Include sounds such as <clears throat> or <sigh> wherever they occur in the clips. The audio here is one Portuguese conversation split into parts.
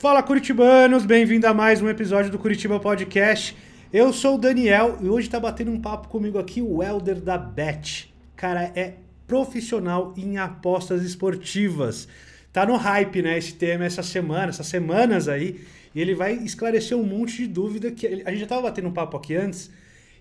Fala Curitibanos, bem-vindo a mais um episódio do Curitiba Podcast. Eu sou o Daniel e hoje tá batendo um papo comigo aqui o Elder da Bet. Cara, é profissional em apostas esportivas. Tá no hype, né, esse tema essa semana, essas semanas aí, e ele vai esclarecer um monte de dúvida que a gente já tava batendo um papo aqui antes,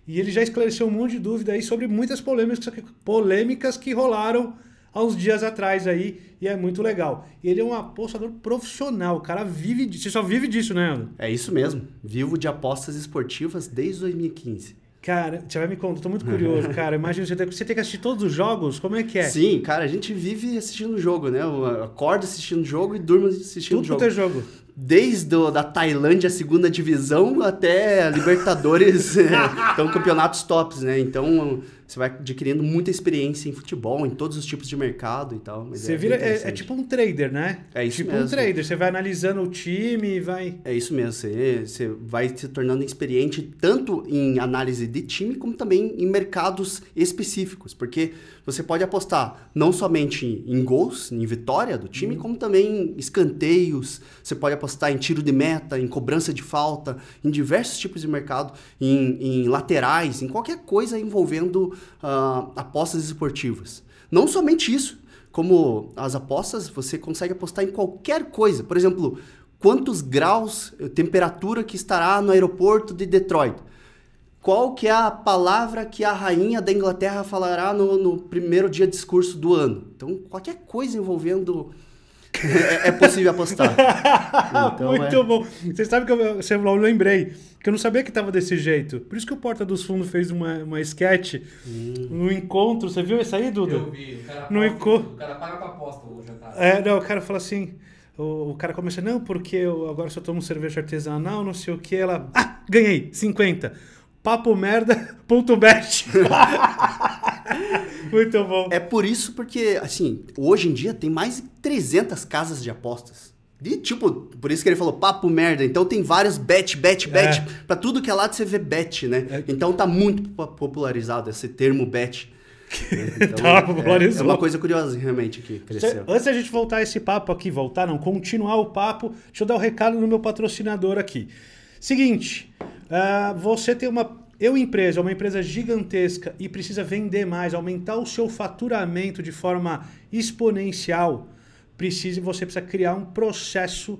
e ele já esclareceu um monte de dúvida aí sobre muitas polêmicas, polêmicas que rolaram há uns dias atrás aí, e é muito legal. Ele é um apostador profissional, o cara vive disso. Você só vive disso, né, Ana? É isso mesmo. Vivo de apostas esportivas desde 2015. Cara, você vai me contar, tô muito curioso, cara. Imagina, você tem, você tem que assistir todos os jogos, como é que é? Sim, cara, a gente vive assistindo o jogo, né? Eu acordo assistindo o jogo e durmo assistindo o jogo. Tudo jogo. Desde o, da Tailândia, segunda divisão, até Libertadores. <laughs> Eh, então, campeonatos tops, né? Então, você vai adquirindo muita experiência em futebol, em todos os tipos de mercado e tal. você é vira, é, é, tipo um trader, né? É isso tipo mesmo. Tipo um trader, você vai analisando o time vai... É isso mesmo, você, você vai se tornando experiente tanto em análise de time como também em mercados específicos, porque você pode apostar não somente em gols, em vitória do time, uhum. como também em escanteios, você pode apostar em tiro de meta, em cobrança de falta, em diversos tipos de mercado, em, em laterais, em qualquer coisa envolvendo uh, apostas esportivas. Não somente isso, como as apostas, você consegue apostar em qualquer coisa. Por exemplo, quantos graus, temperatura que estará no aeroporto de Detroit qual que é a palavra que a rainha da Inglaterra falará no, no primeiro dia de discurso do ano. Então, qualquer coisa envolvendo é, é possível apostar. <laughs> Então, é. Muito é... bom. Você sabe que eu, eu lembrei que eu não sabia que estava desse jeito. Por isso que o Porta dos Fundos fez uma, uma sketch hum. no encontro. Você viu isso aí, Duda? Eu vi. O cara, no aposta, o cara paga a aposta o jantar. Tá? É, não, o cara fala assim... O, o cara começa, não, porque eu agora só tomo cerveja artesanal, não sei o que. Ela, ah, ganhei, 50 papomerda.bet. <laughs> Muito bom. É por isso porque, assim, hoje em dia tem mais de 300 casas de apostas. E, tipo, por isso que ele falou papo merda. Então tem vários bet, bet, bet. É. Pra tudo que é lado você vê bet, né? É. Então tá muito popularizado esse termo bet. <laughs> Né? Então, tá, É, é, uma coisa curiosa realmente que cresceu. Antes da gente voltar esse papo aqui, voltar não, continuar o papo, deixa eu dar o um recado no meu patrocinador aqui. Seguinte, Uh, você tem uma eu empresa, é uma empresa gigantesca e precisa vender mais, aumentar o seu faturamento de forma exponencial, precisa você precisa criar um processo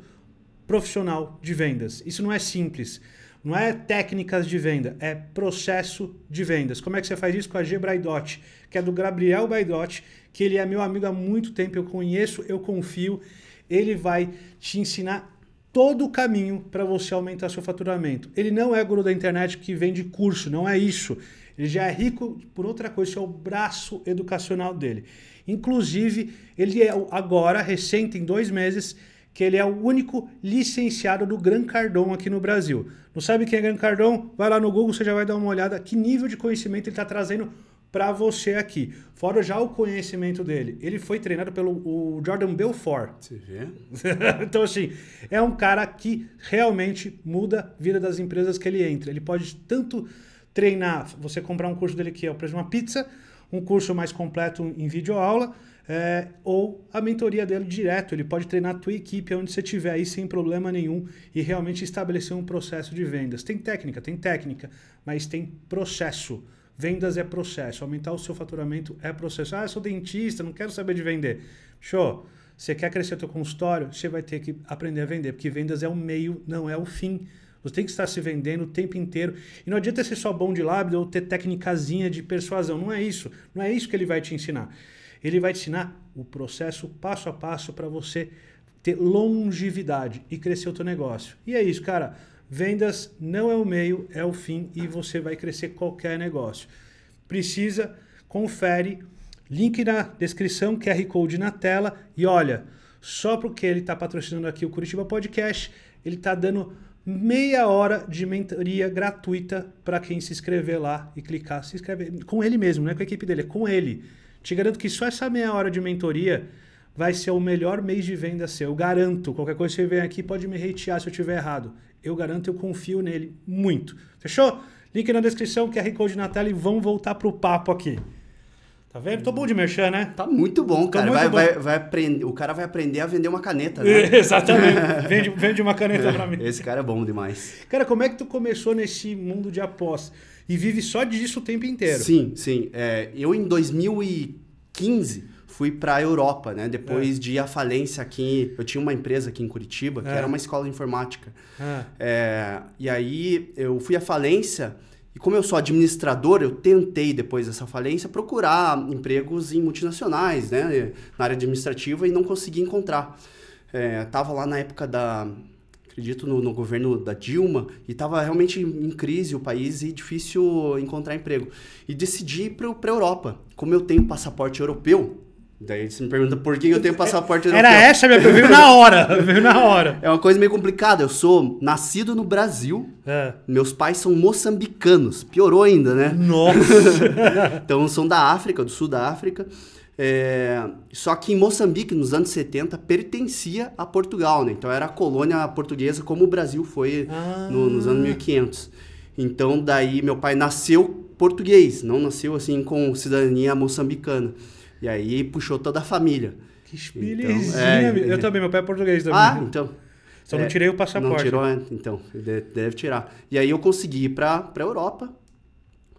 profissional de vendas. Isso não é simples. Não é técnicas de venda, é processo de vendas. Como é que você faz isso com a G Braidotti, que é do Gabriel Braidotti, que ele é meu amigo há muito tempo, eu conheço, eu confio. Ele vai te ensinar todo o caminho para você aumentar seu faturamento. Ele não é guru da internet que vende curso, não é isso. Ele já é rico por outra coisa, isso é o braço educacional dele. Inclusive, ele é agora, recente, em dois meses, que ele é o único licenciado do Gran Cardon aqui no Brasil. Não sabe quem é Gran Cardon? Vai lá no Google, você já vai dar uma olhada que nível de conhecimento ele está trazendo para você aqui. Fora já o conhecimento dele. Ele foi treinado pelo Jordan Belfort. Você vê? <laughs> então, assim, é um cara que realmente muda a vida das empresas que ele entra. Ele pode tanto treinar, você comprar um curso dele que é o preço de uma pizza, um curso mais completo em videoaula, é, ou a mentoria dele direto. Ele pode treinar a tua equipe onde você estiver aí sem problema nenhum e realmente estabelecer um processo de vendas. Tem técnica, tem técnica, mas tem processo. Vendas é processo. Aumentar o seu faturamento é processo. Ah, eu sou dentista, não quero saber de vender. Show. Você quer crescer seu consultório? Você vai ter que aprender a vender, porque vendas é o meio, não é o fim. Você tem que estar se vendendo o tempo inteiro. E não adianta ser só bom de lábio ou ter técnicazinha de persuasão. Não é isso. Não é isso que ele vai te ensinar. Ele vai te ensinar o processo passo a passo para você ter longevidade e crescer o teu negócio. E é isso, cara. Vendas não é o meio, é o fim e você vai crescer qualquer negócio. Precisa, confere, link na descrição, QR Code na tela e olha, só porque ele está patrocinando aqui o Curitiba Podcast, ele está dando meia hora de mentoria gratuita para quem se inscrever lá e clicar. Se inscrever com ele mesmo, não é com a equipe dele, é com ele. Te garanto que só essa meia hora de mentoria vai ser o melhor mês de venda seu. Eu garanto. Qualquer coisa que você vem aqui pode me hatear se eu tiver errado eu garanto, eu confio nele muito. Fechou? Link na descrição, QR Code na tela e vamos voltar pro papo aqui. Tá vendo? Tô bom de merchan, né? Tá muito bom, cara. Muito vai, bom. Vai, vai aprender, o cara vai aprender a vender uma caneta, né? <laughs> Exatamente. Vende, vende uma caneta pra mim. <laughs> Esse cara é bom demais. Cara, como é que tu começou nesse mundo de apostas E vive só disso o tempo inteiro? Sim, sim. É, eu, em 2015 fui para a Europa, né? Depois é. de a falência aqui, eu tinha uma empresa aqui em Curitiba, que é. era uma escola de informática. É. é. e aí eu fui à falência e como eu sou administrador, eu tentei depois dessa falência procurar empregos em multinacionais, né? Na área administrativa e não consegui encontrar. É, tava lá na época da acredito no, no, governo da Dilma e estava realmente em crise o país e difícil encontrar emprego. E decidi ir para a Europa. Como eu tenho passaporte europeu, Daí você me pergunta por que eu tenho passaporte europeu. Era essa, minha eu veio na hora. <laughs> Veio na hora. É uma coisa meio complicada. Eu sou nascido no Brasil. É. Meus pais são moçambicanos. Piorou ainda, né? Nossa! <laughs> então são da África, do sul da África. É... Só que em Moçambique, nos anos 70, pertencia a Portugal, né? Então era a colônia portuguesa, como o Brasil foi ah. no, nos anos 1500. Então daí meu pai nasceu português, não nasceu assim com cidadania moçambicana. E aí puxou toda a família. Que espelhezinha. Então, é, eu também, meu pai é português também. Ah, então. Só não é, tirei o passaporte. Não tirou, né? então, deve, deve tirar. E aí eu consegui ir para a Europa.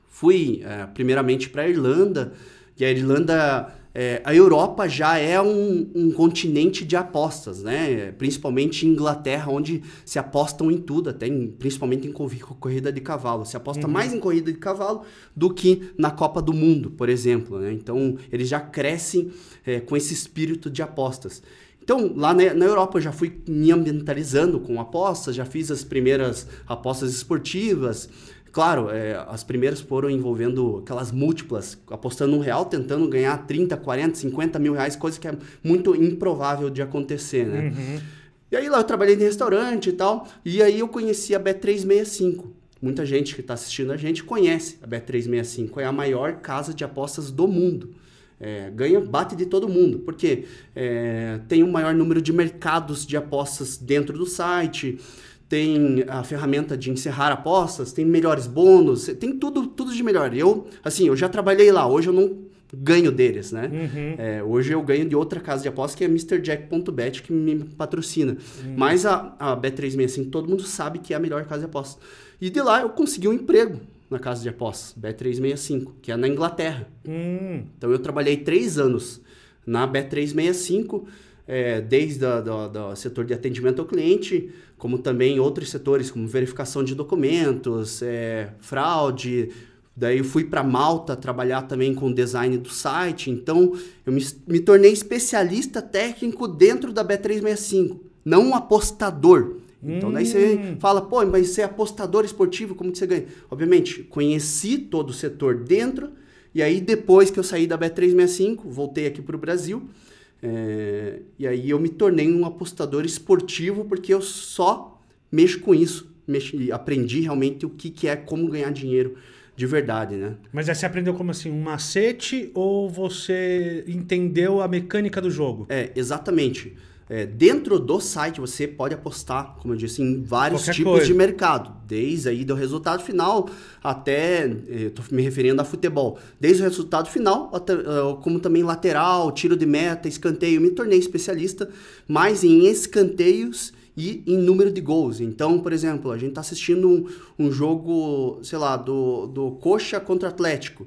Fui, é, primeiramente, para a Irlanda. E a Irlanda é, a Europa já é um, um, continente de apostas, né? Principalmente Inglaterra, onde se apostam em tudo, até em, principalmente em corrida de cavalo. Se aposta uhum. mais em corrida de cavalo do que na Copa do Mundo, por exemplo. Né? Então, eles já crescem é, com esse espírito de apostas. Então, lá na, na, Europa eu já fui me ambientalizando com apostas, já fiz as primeiras apostas esportivas, Claro, é, as primeiras foram envolvendo aquelas múltiplas, apostando um real, tentando ganhar 30, 40, 50 mil reais, coisa que é muito improvável de acontecer, né? Uhum. E aí lá eu trabalhei em restaurante e tal, e aí eu conheci a Bet365. Muita gente que está assistindo a gente conhece a Bet365, é a maior casa de apostas do mundo. É, ganha, bate de todo mundo, porque é, tem o um maior número de mercados de apostas dentro do site, tem a ferramenta de encerrar apostas, tem melhores bônus, tem tudo, tudo de melhor. Eu, assim, eu já trabalhei lá, hoje eu não ganho deles, né? Uhum. É, hoje eu ganho de outra casa de apostas que é MrJack.bet, que me patrocina. Uhum. Mas a, a Bet365, todo mundo sabe que é a melhor casa de apostas. E de lá eu consegui um emprego na casa de apostas, Bet365, que é na Inglaterra. Uhum. Então eu trabalhei três anos na Bet365, é, desde o setor de atendimento ao cliente, como também outros setores, como verificação de documentos, é, fraude. Daí fui para Malta trabalhar também com design do site. Então, eu me, me tornei especialista técnico dentro da B365, não um apostador. Então, daí você hum. fala, pô, mas você é apostador esportivo, como que você ganha? Obviamente, conheci todo o setor dentro, e aí depois que eu saí da B365, voltei aqui para o Brasil, é, e aí eu me tornei um apostador esportivo porque eu só mexo com isso. Mexi, aprendi realmente o que, que é como ganhar dinheiro de verdade, né? Mas aí você aprendeu como assim, um macete ou você entendeu a mecânica do jogo? É, exatamente. É, dentro do site você pode apostar, como eu disse, em vários Qualquer tipos coisa. de mercado, desde aí do resultado final até, é, estou me referindo a futebol, desde o resultado final, até, ah, como também lateral, tiro de meta, escanteio, me tornei especialista mais em escanteios e em número de gols. Então, por exemplo, a gente está assistindo um, um, jogo, sei lá, do, do Coxa contra Atlético.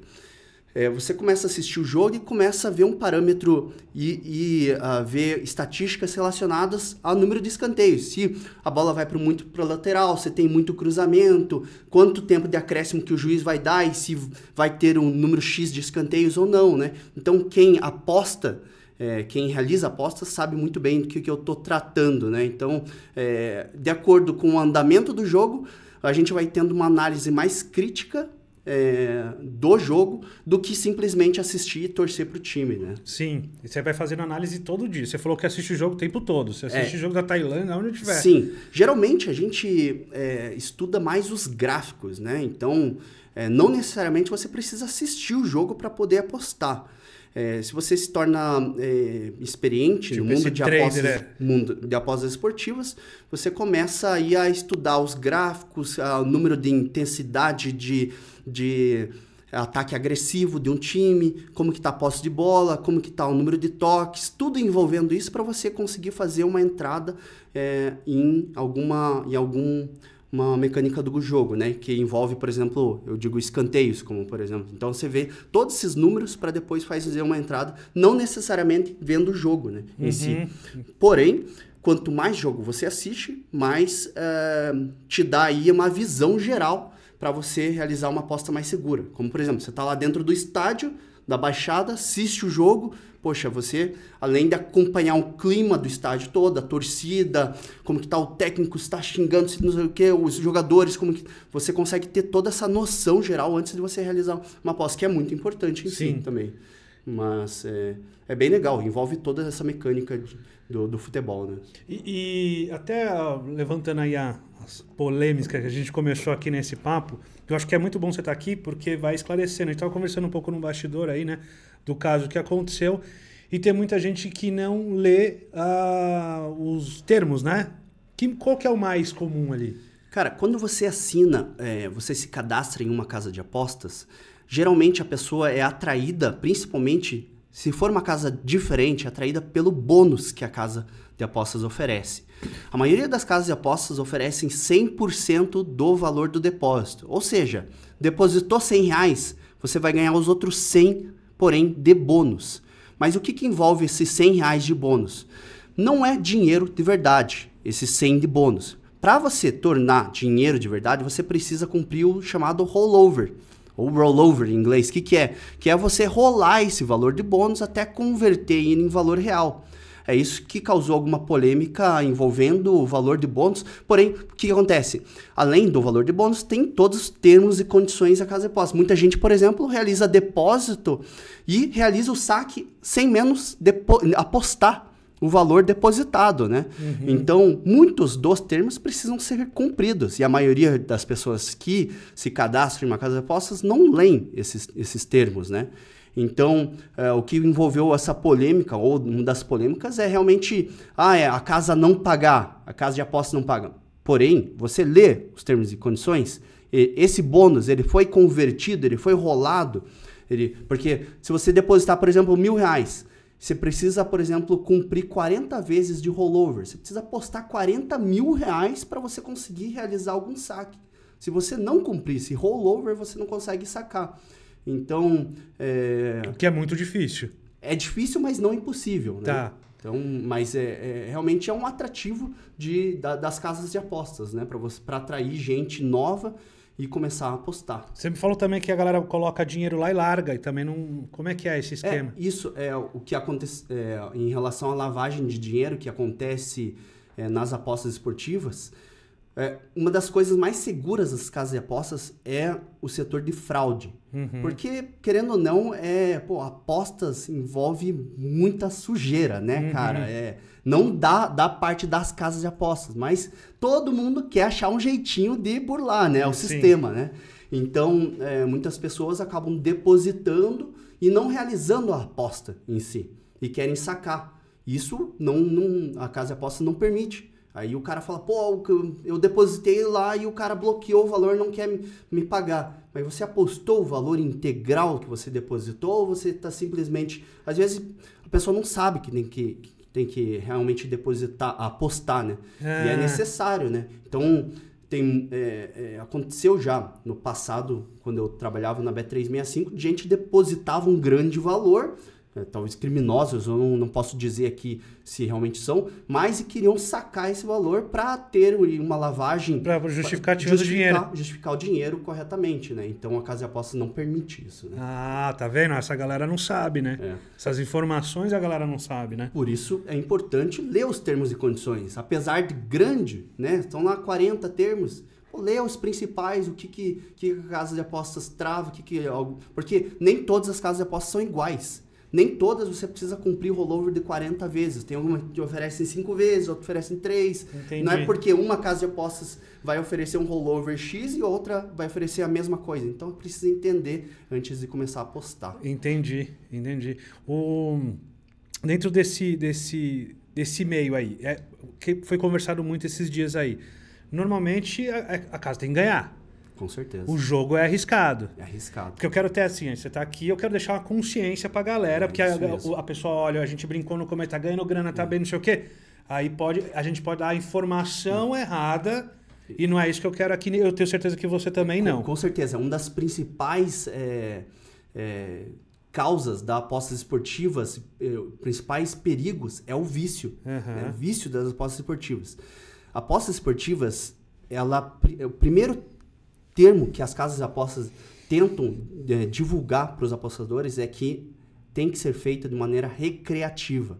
É, você começa a assistir o jogo e começa a ver um parâmetro e, e uh, ver estatísticas relacionadas ao número de escanteios. Se a bola vai pro muito para lateral, se tem muito cruzamento, quanto tempo de acréscimo que o juiz vai dar e se vai ter um número X de escanteios ou não. Né? Então, quem aposta. É, quem realiza apostas sabe muito bem do que, que eu estou tratando, né? Então, é, de acordo com o andamento do jogo, a gente vai tendo uma análise mais crítica é, do jogo do que simplesmente assistir e torcer para o time, né? Sim, e você vai fazendo análise todo dia. Você falou que assiste o jogo o tempo todo. Você é. assiste é. o jogo da Tailândia, onde tiver. Sim, geralmente a gente é, estuda mais os gráficos, né? Então, é, não necessariamente você precisa assistir o jogo para poder apostar. É, se você se torna é, experiente tipo no mundo de, apostas, né? mundo de apostas esportivas, você começa aí a estudar os gráficos, o número de intensidade de, de ataque agressivo de um time, como que está a posse de bola, como que está o número de toques, tudo envolvendo isso para você conseguir fazer uma entrada é, em alguma em algum uma mecânica do jogo, né? Que envolve, por exemplo, eu digo escanteios, como por exemplo. Então você vê todos esses números para depois fazer uma entrada, não necessariamente vendo o jogo, né? Em si. Uhum. Porém, quanto mais jogo você assiste, mais uh, te dá aí uma visão geral para você realizar uma aposta mais segura. Como por exemplo, você está lá dentro do estádio da baixada, assiste o jogo, Poxa, você, além de acompanhar o clima do estádio todo, a torcida, como que tá o técnico, está xingando, não sei o quê, os jogadores, como que. Você consegue ter toda essa noção geral antes de você realizar uma aposta, que é muito importante em Sim. si também. Mas é, é bem legal, envolve toda essa mecânica de, do, do futebol, né? E, e até ah, levantando aí a, as polêmicas que a gente começou aqui nesse papo, eu acho que é muito bom você estar tá aqui porque vai esclarecendo. A gente estava conversando um pouco no bastidor aí, né? do caso que aconteceu. E tem muita gente que não lê uh, os termos, né? Que, qual que é o mais comum ali? Cara, quando você assina, é, você se cadastra em uma casa de apostas, geralmente a pessoa é atraída, principalmente se for uma casa diferente, atraída pelo bônus que a casa de apostas oferece. A maioria das casas de apostas oferecem 100% do valor do depósito. Ou seja, depositou 100 reais, você vai ganhar os outros 100 porém de bônus. Mas o que, que envolve esses 100 reais de bônus? Não é dinheiro de verdade, esses 100 de bônus. Para você tornar dinheiro de verdade, você precisa cumprir o chamado rollover, ou rollover em inglês, que, que é? Que é você rolar esse valor de bônus até converter ele em valor real. É isso que causou alguma polêmica envolvendo o valor de bônus. Porém, o que acontece? Além do valor de bônus, tem todos os termos e condições da casa de depósito. Muita gente, por exemplo, realiza depósito e realiza o saque sem menos apostar o valor depositado, né? Uhum. Então, muitos dos termos precisam ser cumpridos. E a maioria das pessoas que se cadastram em uma casa de apostas não leem esses, esses termos, né? Então, é, o que envolveu essa polêmica, ou uma das polêmicas, é realmente ah, é, a casa não pagar, a casa de aposta não paga. Porém, você lê os termos e condições, e esse bônus ele foi convertido, ele foi rolado, ele, porque se você depositar, por exemplo, mil reais, você precisa, por exemplo, cumprir 40 vezes de rollover. Você precisa apostar 40 mil reais para você conseguir realizar algum saque. Se você não cumprir esse rollover, você não consegue sacar. Então. É... Que é muito difícil. É difícil, mas não impossível. Né? Tá. Então, mas é, é, realmente é um atrativo de, da, das casas de apostas, né? Para atrair gente nova e começar a apostar. Você me falou também que a galera coloca dinheiro lá e larga e também não. Como é que é esse esquema? É, isso é o que acontece é, em relação à lavagem de dinheiro que acontece é, nas apostas esportivas. É, uma das coisas mais seguras das casas de apostas é o setor de fraude. Uhum. Porque, querendo ou não, é, pô, apostas envolve muita sujeira, né, uhum. cara? É, não dá da parte das casas de apostas, mas todo mundo quer achar um jeitinho de burlar, né? O Sim. sistema, né? Então, é, muitas pessoas acabam depositando e não realizando a aposta em si. E querem sacar. Isso não, não a casa de apostas não permite. Aí o cara fala, pô, eu depositei lá e o cara bloqueou o valor, não quer me pagar. Mas você apostou o valor integral que você depositou ou você está simplesmente. Às vezes a pessoa não sabe que tem que, que tem que realmente depositar, apostar, né? É. E é necessário, né? Então, tem, é, é, aconteceu já no passado, quando eu trabalhava na B365, gente depositava um grande valor é, talvez criminosos, eu não, não posso dizer aqui se realmente são, mas e queriam sacar esse valor para ter uma lavagem. Para justificar, justificar o dinheiro. Justificar o dinheiro corretamente, né? Então a casa de apostas não permite isso. Né? Ah, tá vendo? Essa galera não sabe, né? É. Essas informações a galera não sabe, né? Por isso é importante ler os termos e condições. Apesar de grande, né? Estão lá 40 termos ler os principais, o que, que, que a casa de apostas trava, o que, que. É porque nem todas as casas de apostas são iguais. Nem todas você precisa cumprir o rollover de 40 vezes. Tem algumas que oferecem 5 vezes, outra oferecem 3. Não é porque uma casa de apostas vai oferecer um rollover X e outra vai oferecer a mesma coisa. Então precisa entender antes de começar a apostar. Entendi, entendi. O... Dentro desse, desse, desse meio aí, é, que foi conversado muito esses dias aí. Normalmente a, a casa tem que ganhar. Com certeza. O jogo é arriscado. É arriscado. Porque eu quero ter assim, você tá aqui, eu quero deixar uma consciência pra galera, é porque a, a, pessoa olha, a gente brincou no começo, tá ganhando grana, tá é. bem, não sei o quê. Aí pode, a gente pode dar a informação errada. E não é isso que eu quero aqui, eu tenho certeza que você também não. Com, certeza, é uma das principais é, é, causas da apostas esportivas, é, principais perigos, é o vício. Uhum. Né? O vício das apostas esportivas. Apostas esportivas, ela, o primeiro termo que as casas de apostas tentam é, divulgar para os apostadores é que tem que ser feita de maneira recreativa.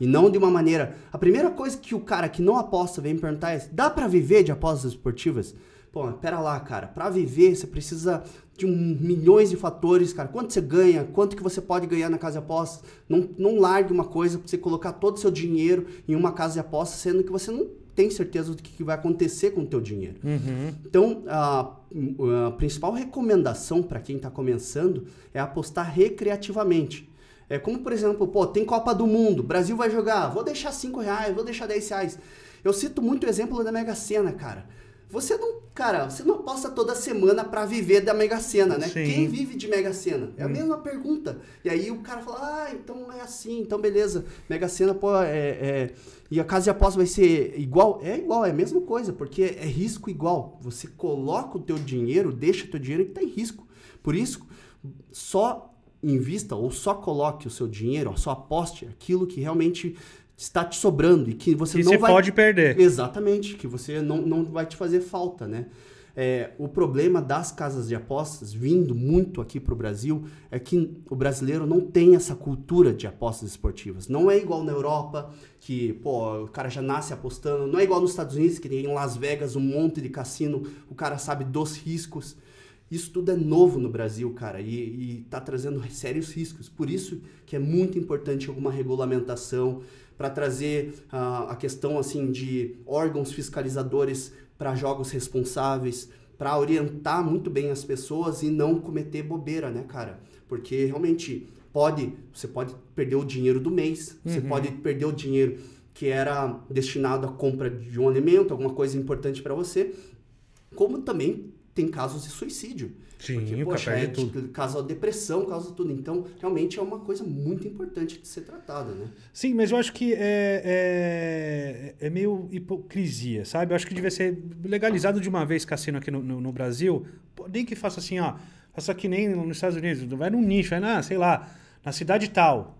E não de uma maneira. A primeira coisa que o cara que não aposta vem me perguntar é: dá para viver de apostas esportivas? Pô, pera lá, cara. Para viver, você precisa de um, milhões de fatores, cara. Quanto você ganha? Quanto que você pode ganhar na casa de apostas? Não, não largue uma coisa para você colocar todo o seu dinheiro em uma casa de apostas, sendo que você não tem certeza do que vai acontecer com o teu dinheiro. Uhum. Então, a, a, principal recomendação para quem está começando é apostar recreativamente. É como, por exemplo, pô, tem Copa do Mundo, Brasil vai jogar, vou deixar 5 reais, vou deixar 10 reais. Eu cito muito o exemplo da Mega Sena, cara. Você não, cara, você não aposta toda semana para viver da Mega Sena, né? Sim. Quem vive de Mega Sena? É a hum. mesma pergunta. E aí o cara fala, ah, então é assim, então beleza. Mega Sena, pô, é, é... E a casa de aposta vai ser igual? É igual, é a mesma coisa, porque é risco igual. Você coloca o teu dinheiro, deixa o teu dinheiro que tá em risco. Por isso, só invista ou só coloque o seu dinheiro, só aposte aquilo que realmente está te sobrando e que você que não você vai... pode perder. Exatamente, que você não, não vai te fazer falta, né? É, o problema das casas de apostas, vindo muito aqui para o Brasil, é que o brasileiro não tem essa cultura de apostas esportivas. Não é igual na Europa, que pô, o cara já nasce apostando. Não é igual nos Estados Unidos, que tem em Las Vegas um monte de cassino, o cara sabe dos riscos. Isso tudo é novo no Brasil, cara, e está trazendo sérios riscos. Por isso que é muito importante alguma regulamentação para trazer uh, a questão assim de órgãos fiscalizadores para jogos responsáveis, para orientar muito bem as pessoas e não cometer bobeira, né, cara? Porque realmente pode, você pode perder o dinheiro do mês, uhum. você pode perder o dinheiro que era destinado à compra de um alimento, alguma coisa importante para você, como também tem casos de suicídio. Sim, porque, poxa, é, tudo. Tipo, causa depressão, causa tudo. Então, realmente é uma coisa muito importante de ser tratada, né? Sim, mas eu acho que é, é, é meio hipocrisia, sabe? Eu acho que devia ser legalizado de uma vez cassino aqui no, no, no Brasil. Nem que faça assim, ó. Faça que nem nos Estados Unidos. Vai num nicho, vai na, sei lá, na cidade tal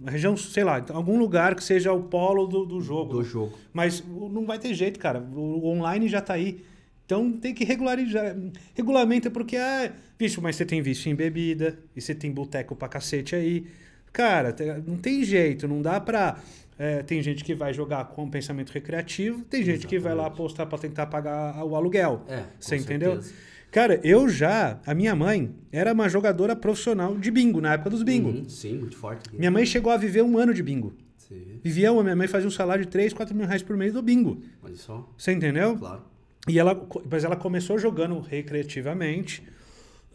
na região, sei lá, algum lugar que seja o polo do, do jogo. Do jogo. Mas não vai ter jeito, cara. O online já está aí. Então tem que regularizar. Regulamenta porque, ah, bicho, mas você tem visto em bebida, e você tem boteco pra cacete aí. Cara, não tem jeito, não dá pra. É, tem gente que vai jogar com pensamento recreativo, tem gente Exatamente. que vai lá apostar para tentar pagar o aluguel. É, você entendeu? Certeza. Cara, eu já, a minha mãe era uma jogadora profissional de bingo, na época dos bingo. Uhum, sim, muito forte. Minha mãe chegou a viver um ano de bingo. Sim. Vivia, minha mãe fazia um salário de 3, 4 mil reais por mês do bingo. Olha só. Você entendeu? Claro. E ela, mas ela começou jogando recreativamente.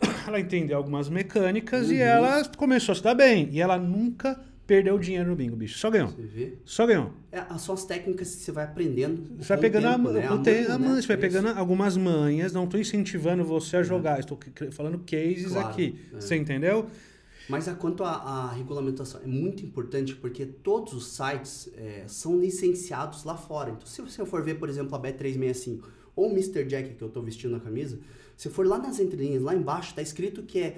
<clears throat> Ela entendeu algumas mecânicas uhum. e ela começou a se dar bem. E ela nunca perdeu dinheiro no bingo, bicho. Só ganhou. Você vê? Só ganhou. É, são as técnicas que você vai aprendendo. Você vai pegando tempo, né? a, né? a, manha, a manha, né? você vai é pegando Isso. algumas manhas. Não estou incentivando você a é. jogar. É. Estou falando cases claro, aqui. É. Você entendeu? Mas a quanto à regulamentação, é muito importante porque todos os sites é, são licenciados lá fora. Então, se você for ver, por exemplo, a Bet365, ou Mr. Jack, que eu estou vestindo a camisa, se for lá nas entrelinhas, lá embaixo, tá escrito que é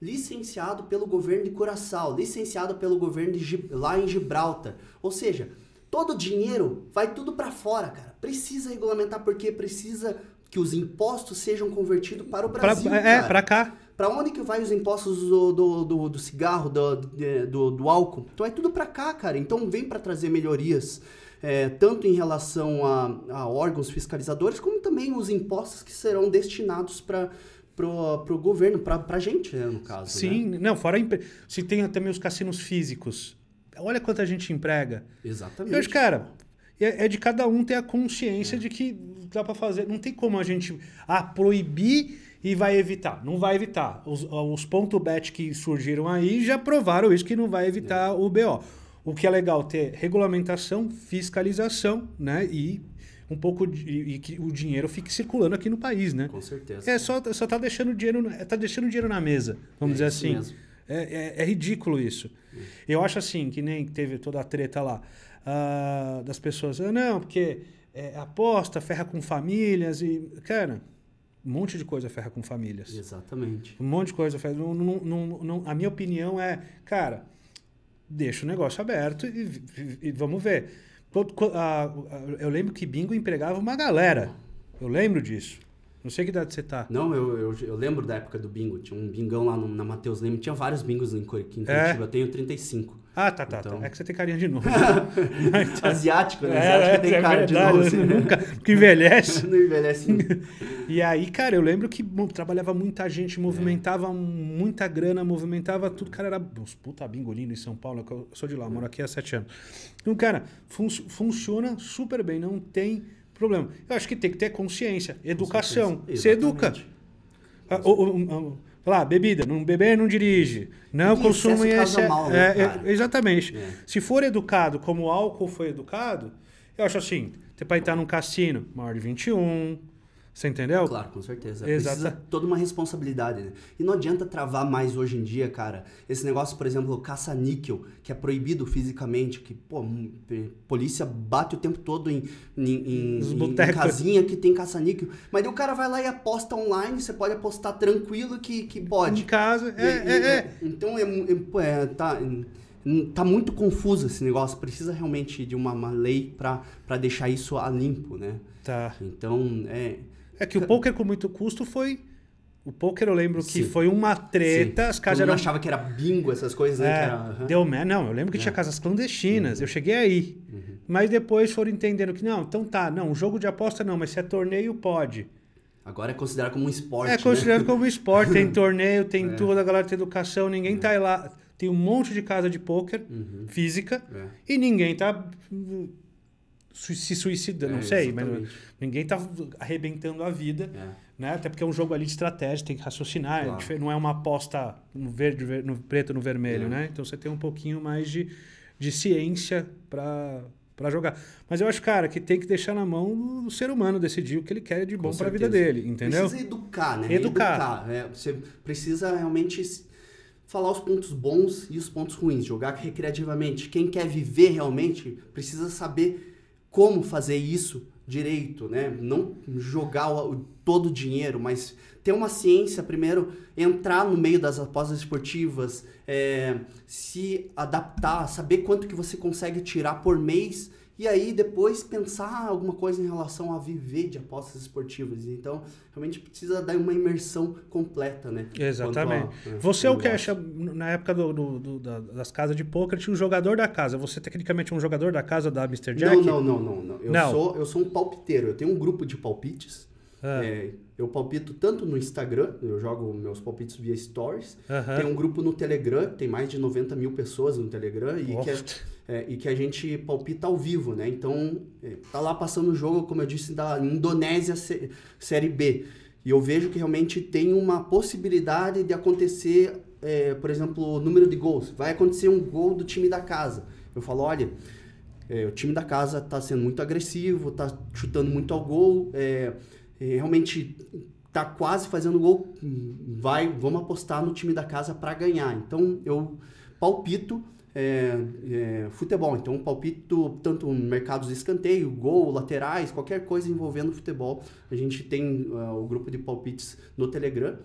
licenciado pelo governo de Curaçao, licenciado pelo governo de, lá em Gibraltar. Ou seja, todo o dinheiro vai tudo para fora, cara. Precisa regulamentar porque precisa que os impostos sejam convertidos para o Brasil. É, pra, é, para cá. Para onde que vai os impostos do, do, do, do cigarro, do, do, do álcool? Então é tudo para cá, cara. Então vem para trazer melhorias é, tanto em relação a, a, órgãos fiscalizadores, como também os impostos que serão destinados para para o governo, para a gente, né, no caso. Sim, né? não, fora empre... se tem também os cassinos físicos. Olha quanta gente emprega. Exatamente. Mas, cara, é, é de cada um ter a consciência é. de que dá para fazer. Não tem como a gente ah, proibir e vai evitar. Não vai evitar. Os, os ponto bet que surgiram aí já provaram isso que não vai evitar é. o BO o que é legal ter regulamentação, fiscalização, né? E um pouco de, e que o dinheiro fique circulando aqui no país, né? Com certeza. É só só tá deixando dinheiro tá deixando dinheiro na mesa, vamos é dizer assim. É, é, é, ridículo isso. Eu acho assim, que nem teve toda a treta lá uh, das pessoas. Ah, não, porque é, aposta, ferra com famílias e. Cara, um monte de coisa ferra com famílias. Exatamente. Um monte de coisa ferra. Não, não, não, a minha opinião é, cara deixa o negócio aberto e, e, e vamos ver. Eu lembro que bingo empregava uma galera. Eu lembro disso. Não sei que idade você tá. Não, eu, eu, eu, lembro da época do bingo. Tinha um bingão lá no, na Matheus Leme. Tinha vários bingos em, Cor, é. Curitiba. É? Eu tenho 35. Ah, tá, tá, tá. então... tá. É que você tem carinha de novo. <laughs> Então, Asiático, né? É, Asiático é, tem é cara verdade, de novo. Assim, né? nunca, porque envelhece. <laughs> não envelhece. Nunca. Né? e aí, cara, eu lembro que bom, trabalhava muita gente, é. movimentava é. muita grana, movimentava tudo. Cara, era uns puta bingolino em São Paulo, né? eu sou de lá, moro aqui há sete anos. Então, cara, fun funciona super bem, não tem problema. Eu acho que tem que ter consciência, educação. Você educa. Ah, o, o, o, lá, ah, bebida, não beber não dirige. Não e consumo em excesso. Mal, né, é, é, exatamente. É. Se for educado como o álcool foi educado, eu acho assim, você pode estar num cassino maior de 21, você entendeu? Claro, com certeza. Exato. Precisa toda uma responsabilidade, né? E não adianta travar mais hoje em dia, cara. Esse negócio, por exemplo, caça-níquel, que é proibido fisicamente, que, pô, hum, polícia bate o tempo todo em, em, em, em casinha que tem caça-níquel. Mas aí o cara vai lá e aposta online, você pode apostar tranquilo que, que pode. Em casa, é, é, é, é. Então, é, é, é tá hum, tá muito confuso esse negócio. Precisa realmente de uma, uma lei para deixar isso a limpo, né? Tá. Então, é, é que o poker com muito custo foi. O poker eu lembro que Sim. foi uma treta, Sim. as casas eram. Eu achava que era bingo, essas coisas, né, é, né? Era... Uhum. Deu merda. Não, eu lembro que é. tinha casas clandestinas. Uhum. Eu cheguei aí. Uhum. Mas depois foram entendendo que, não, então tá, não, um jogo de aposta não, mas se é torneio, pode. Agora é considerado como um esporte. É né? considerado né? como um esporte. Tem <laughs> torneio, tem é. tudo, a galera tem educação, ninguém é. tá lá. Tem um monte de casa de pôquer uhum. física é. e ninguém tá se suicida, não é, sei, exatamente. mas ninguém está arrebentando a vida, é. né? Até porque é um jogo ali de estratégia, tem que raciocinar, é claro. não é uma aposta no verde, no preto, no vermelho, é. né? Então você tem um pouquinho mais de, de ciência para para jogar. Mas eu acho, cara, que tem que deixar na mão do ser humano decidir o que ele quer de bom para a vida dele, entendeu? Precisa educar, né? Educar. educar. É, você precisa realmente falar os pontos bons e os pontos ruins, jogar recreativamente. Quem quer viver realmente precisa saber como fazer isso direito, né? Não jogar o, todo o dinheiro, mas ter uma ciência primeiro, entrar no meio das apostas esportivas, é, se adaptar, saber quanto que você consegue tirar por mês e aí depois pensar alguma coisa em relação a viver de apostas esportivas. Então, realmente precisa dar uma imersão completa, né? Exatamente. A, né, você é o que acha, na época do, do, do, das casas de pôquer, tinha um jogador da casa. Você tecnicamente é um jogador da casa da Mr. Jack? Não, não, não, não. não. Eu, não. Sou, eu sou um palpiteiro. Eu tenho um grupo de palpites. Ah. É, eu palpito tanto no Instagram, eu jogo meus palpites via Stories. Uhum. Tem um grupo no Telegram, tem mais de 90 mil pessoas no Telegram e que, é, é, e que, a gente palpita ao vivo, né? Então, é, tá lá passando o jogo, como eu disse, da Indonésia C Série B. E eu vejo que realmente tem uma possibilidade de acontecer, é, por exemplo, o número de gols. Vai acontecer um gol do time da casa. Eu falo, olha, é, o time da casa tá sendo muito agressivo, tá chutando muito ao gol, é é, realmente tá quase fazendo gol, vai, vamos apostar no time da casa para ganhar. Então eu palpito é, é, futebol. Então palpito tanto mercados de escanteio, gol, laterais, qualquer coisa envolvendo futebol. A gente tem uh, o grupo de palpites no Telegram.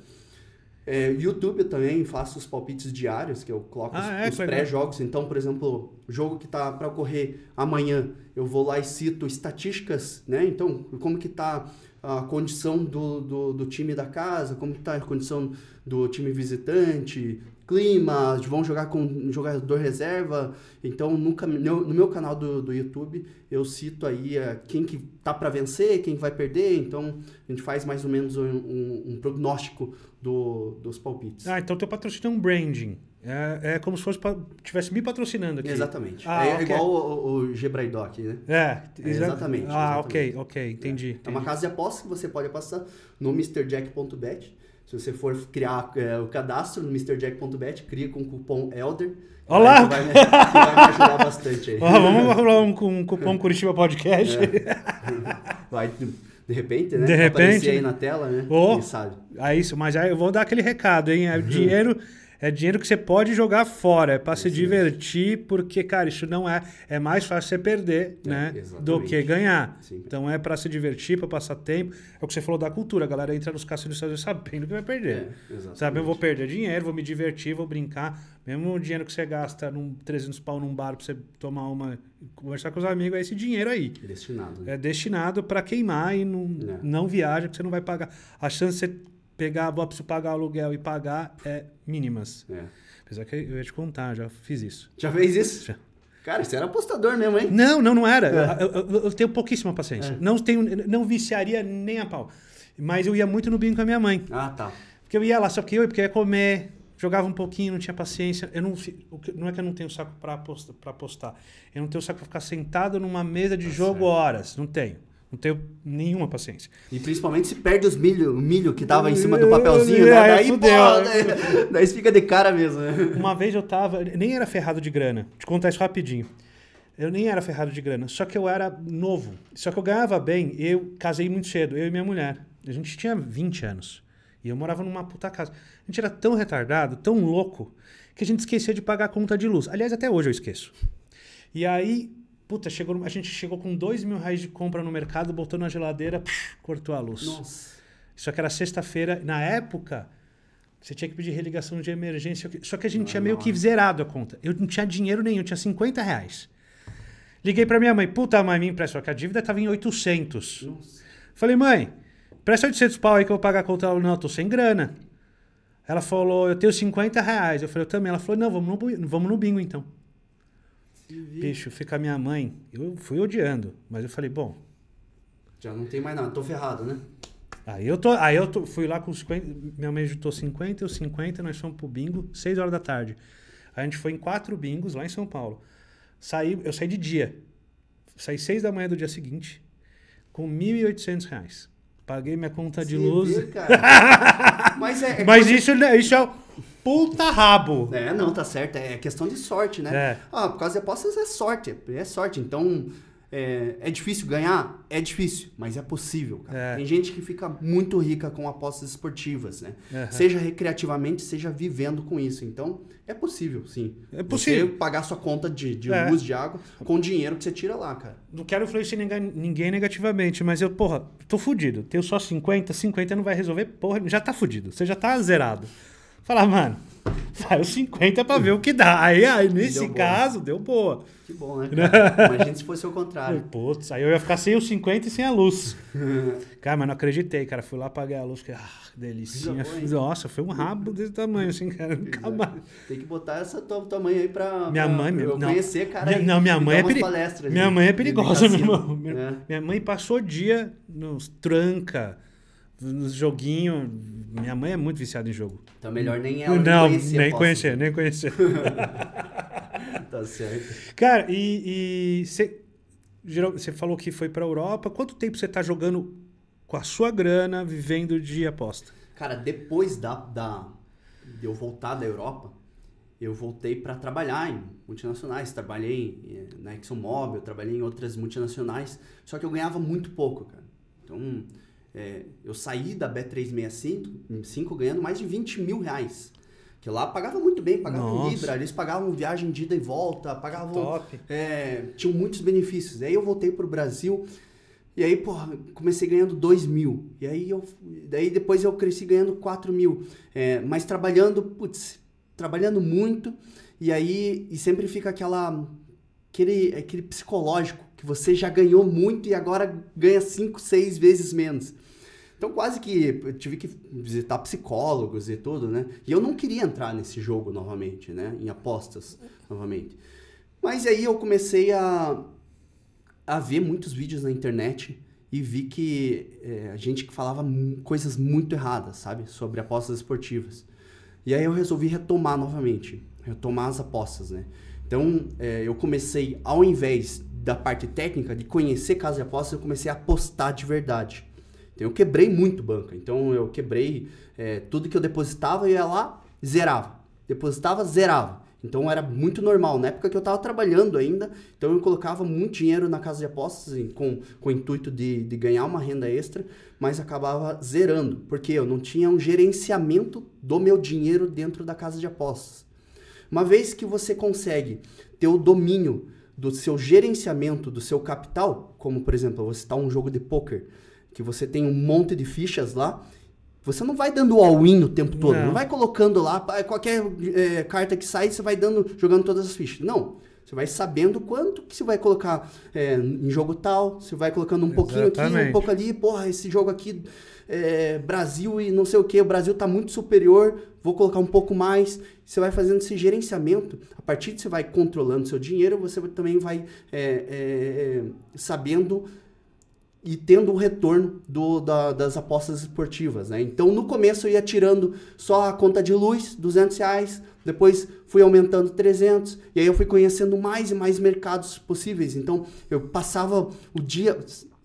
É, YouTube eu também faço os palpites diários, que eu coloco ah, os, é, os pré-jogos. Então, por exemplo, jogo que tá para ocorrer amanhã, eu vou lá e cito estatísticas, né? Então, como que tá a condição do, do, do time da casa, como está a condição do time visitante, clima, vão jogar com jogador reserva. Então, nunca, no, meu canal do, do YouTube, eu cito aí uh, quem que tá para vencer, quem vai perder. Então, a gente faz mais ou menos um, um, um prognóstico do, dos palpites. Ah, então teu patrocínio é um branding. É, é como se fosse pra, tivesse me patrocinando aqui. Exatamente. Ah, é okay. igual o, o, Gebraidoc, né? É, é exatamente. Ah, exatamente. ok, ok, entendi, é. entendi. É uma casa de apostas que você pode apostar no MrJack.bet. Se você for criar é, o cadastro no MrJack.bet, cria com o cupom ELDER. Olá! lá! vai, que vai me ajudar bastante aí. <laughs> Ó, vamos com um, um, cupom Curitiba Podcast. É. <laughs> Vai... De repente, né? De repente. Aparecer aí na tela, né? Oh, Quem sabe? É isso, mas aí eu vou dar aquele recado, hein? É o <laughs> Dinheiro é dinheiro que você pode jogar fora, é para se divertir, porque, cara, isso não é. É mais fácil você perder, é, né? Do que ganhar. Sim. Então é para se divertir, para passar tempo. É o que você falou da cultura. A galera entra nos cassinos sabendo que vai perder. É, Sabe, eu vou perder dinheiro, vou me divertir, vou brincar. Mesmo o dinheiro que você gasta num 300 pau num bar para você tomar uma conversar com os amigos, é esse dinheiro aí. Destinado. Né? É destinado para queimar e não, é. não viaja, que você não vai pagar. A chance de você pegar, vou preciso pagar aluguel e pagar é mínimas. É. Apesar que eu ia te contar, já fiz isso. Já fez isso? Já. Cara, você era apostador mesmo, hein? Não, não, não era. É. Eu, eu, eu, tenho pouquíssima paciência. É. Não, tenho, não viciaria nem a pau. Mas eu ia muito no bingo com a minha mãe. Ah, tá. Porque eu ia lá, só que eu porque eu ia comer, jogava um pouquinho, não tinha paciência. Eu não, não é que eu não tenho saco para apostar, apostar. Eu não tenho saco para ficar sentado numa mesa de tá jogo certo. horas. Não tenho. Não tenho nenhuma paciência. E principalmente se perde os milho, o milho que tava em cima do <laughs> é, papelzinho, né? É, daí, pô, daí, daí fica de cara mesmo. Né? Uma vez eu tava. Nem era ferrado de grana. Te contar isso rapidinho. Eu nem era ferrado de grana, só que eu era novo. Só que eu ganhava bem. Eu casei muito cedo, eu e minha mulher. A gente tinha 20 anos. E eu morava numa puta casa. A gente era tão retardado, tão louco, que a gente esquecia de pagar a conta de luz. Aliás, até hoje eu esqueço. E aí Puta, chegou, a gente chegou com dois mil reais de compra no mercado, botou na geladeira, cortou a luz. Nossa. Só que era sexta-feira. Na época, você tinha que pedir religação de emergência. Só que a gente não, tinha meio que é. zerado a conta. Eu não tinha dinheiro nenhum, tinha 50 reais. Liguei para minha mãe. Puta, mãe, me empresta. que a dívida estava em 800. Nossa. Falei, mãe, presta 800 pau aí que eu vou pagar a conta. Ela falou, não, eu tô sem grana. Ela falou, eu tenho 50 reais. Eu falei, eu também. Ela falou, não, vamos no, vamos no bingo então bicho, fica a minha mãe. Eu fui odiando, mas eu falei, bom. Já não tem mais nada, tô ferrado, né? Aí eu, tô, aí eu tô, fui lá com 50, minha mãe juntou 50, eu 50, nós fomos pro bingo, 6 horas da tarde. A gente foi em quatro bingos lá em São Paulo. Saí, eu saí de dia. Saí 6 da manhã do dia seguinte com 1.800 reais. Paguei minha conta Você de luz. Vê, <laughs> Mas, é, é Mas coisa... isso, né, isso é puta rabo. É, não, tá certo. É questão de sorte, né? É. Ah, por causa de apostas é sorte. É sorte. Então, é, é difícil ganhar? É difícil, mas é possível. É. Tem gente que fica muito rica com apostas esportivas, né? Uhum. Seja recreativamente, seja vivendo com isso. Então, é possível, sim. É possível. Você pagar sua conta de, de é. luz, de água, com o dinheiro que você tira lá, cara. Não quero influenciar ninguém negativamente, mas eu, porra, tô fudido. Tenho só 50, 50 não vai resolver, porra, já tá fudido. Você já tá zerado falar, mano, vai os 50 para ver o que dá. Aí, aí nesse deu caso, deu boa. Que bom, né? <laughs> Imagina se fosse o contrário. Putz, aí eu ia ficar sem os 50 e sem a luz. <laughs> cara, mas não acreditei, cara. Fui lá, apaguei a luz, ah, que ah, delícia. Nossa, foi um rabo desse tamanho, assim, cara. Nunca é. mais. Tem que botar essa tua, tua mãe aí pra, minha pra mãe, pra eu não, conhecer, cara. Minha, não, minha é mãe é perigosa. Minha mãe é perigosa, meu assim. irmão. Minha, é. minha mãe passou o dia nos tranca nos joguinhos. Minha mãe é muito viciada em jogo. Então melhor nem ela. Não, conhecia, nem conhecer, nem conhecer. <laughs> tá certo. Cara, e você falou que foi para Europa. Quanto tempo você está jogando com a sua grana, vivendo de aposta? Cara, depois da, da de eu voltar da Europa, eu voltei para trabalhar em multinacionais. Trabalhei eh, na ExxonMobil, trabalhei em outras multinacionais. Só que eu ganhava muito pouco, cara. Então, é, eu saí da B365 ganhando mais de 20 mil reais. Que lá pagava muito bem, pagava Nossa. Libra, eles pagavam viagem de ida e volta, pagavam. Top. É, tinham muitos benefícios. Aí eu voltei pro Brasil. E aí, porra, comecei ganhando 2 mil. E aí eu. Daí depois eu cresci ganhando 4 mil. É, mas trabalhando, putz, trabalhando muito. E aí. E sempre fica aquela. Aquele, aquele psicológico que você já ganhou muito e agora ganha 5, 6 vezes menos. Então quase que tive que visitar psicólogos e tudo, né? E eu não queria entrar nesse jogo novamente, né? Em apostas novamente. Mas aí eu comecei a, a ver muitos vídeos na internet e vi que é, a gente que falava coisas muito erradas, sabe? Sobre apostas esportivas. E aí eu resolvi retomar novamente, retomar as apostas, né? Então é, eu comecei, ao invés da parte técnica, de conhecer casa de apostas, eu comecei a apostar de verdade. Então eu quebrei muito banca. Então eu quebrei é, tudo que eu depositava, ia lá, zerava. Depositava, zerava. Então era muito normal. Na época que eu estava trabalhando ainda, então eu colocava muito dinheiro na casa de apostas com, com o intuito de, de ganhar uma renda extra, mas acabava zerando, porque eu não tinha um gerenciamento do meu dinheiro dentro da casa de apostas. Uma vez que você consegue ter o domínio do seu gerenciamento do seu capital, como por exemplo, você está um jogo de poker, que você tem um monte de fichas lá, você não vai dando all-in o tempo todo. Não. não. vai colocando lá, ah, qualquer é, carta que sai, você vai dando, jogando todas as fichas. Não. Você vai sabendo quanto que você vai colocar é, em jogo tal, você vai colocando um Exatamente. pouquinho aqui, um pouco ali, porra, esse jogo aqui, é, Brasil e não sei o que, o Brasil tá muito superior, vou colocar um pouco mais. Você vai fazendo esse gerenciamento, a partir de você vai controlando seu dinheiro, você também vai é, sabendo e tendo o retorno do, da, das apostas esportivas, né? Então, no começo eu ia tirando só a conta de luz, 200 reais, depois fui aumentando 300, e aí eu fui conhecendo mais e mais mercados possíveis. Então, eu passava o dia,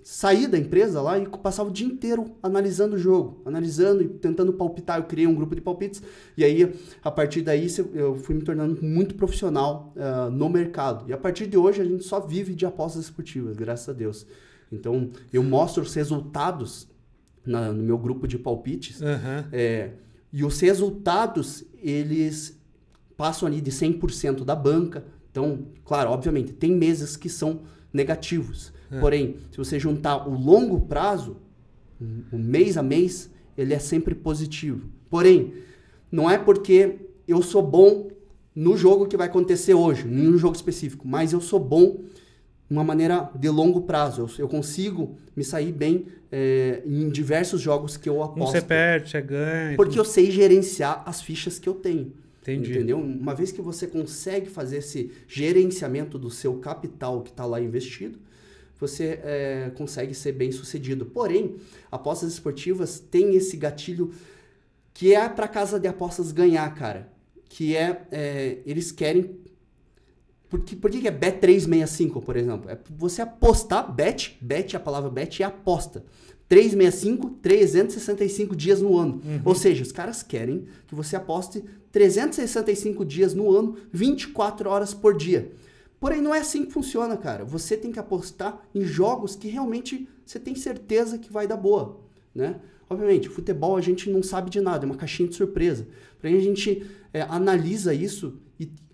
saí da empresa lá e passava o dia inteiro analisando o jogo, analisando e tentando palpitar. Eu criei um grupo de palpites, e aí, a partir daí, eu fui me tornando muito profissional uh, no mercado. E a partir de hoje, a gente só vive de apostas esportivas, graças a Deus. Então, eu mostro os resultados na, no meu grupo de palpites. Uhum. É, e os resultados, eles passam ali de 100% da banca. Então, claro, obviamente, tem meses que são negativos. É. Porém, se você juntar o longo prazo, o mês a mês, ele é sempre positivo. Porém, não é porque eu sou bom no jogo que vai acontecer hoje, um jogo específico, mas eu sou bom uma maneira de longo prazo. Eu, eu consigo me sair bem é, em diversos jogos que eu aposto. você perde, você ganha. Porque tudo. eu sei gerenciar as fichas que eu tenho. Entendi. Entendeu? Uma vez que você consegue fazer esse gerenciamento do seu capital que está lá investido, você é, consegue ser bem sucedido. Porém, apostas esportivas têm esse gatilho que é para casa de apostas ganhar, cara. Que é, é eles querem por que, por que, é bet 365, por exemplo? É você apostar, bet, bet, é a palavra bet é aposta. 365, 365 dias no ano. Uhum. Ou seja, os caras querem que você aposte 365 dias no ano, 24 horas por dia. Porém, não é assim que funciona, cara. Você tem que apostar em jogos que realmente você tem certeza que vai dar boa, né? Obviamente, futebol a gente não sabe de nada, é uma caixinha de surpresa. Porém, a gente é, analisa isso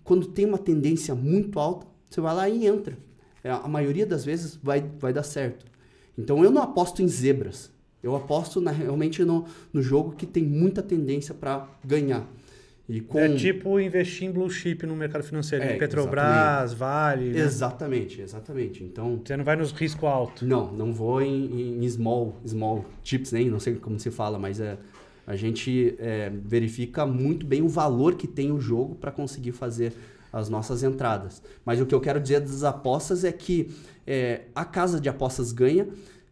quando tem uma tendência muito alta, você vai lá e entra. É, a maioria das vezes vai, vai dar certo. Então eu não aposto em zebras. Eu aposto na, realmente no, no jogo que tem muita tendência para ganhar. Com... É tipo investir em blue chip no mercado financeiro, é, Petrobras, exatamente. Vale. Né? Exatamente, exatamente. Então. Você não vai nos risco alto. Não, não vou em, em small, small chips, nem não sei como se fala, mas é a gente é, verifica muito bem o valor que tem o jogo para conseguir fazer as nossas entradas. Mas o que eu quero dizer das apostas é que é, a casa de apostas ganha,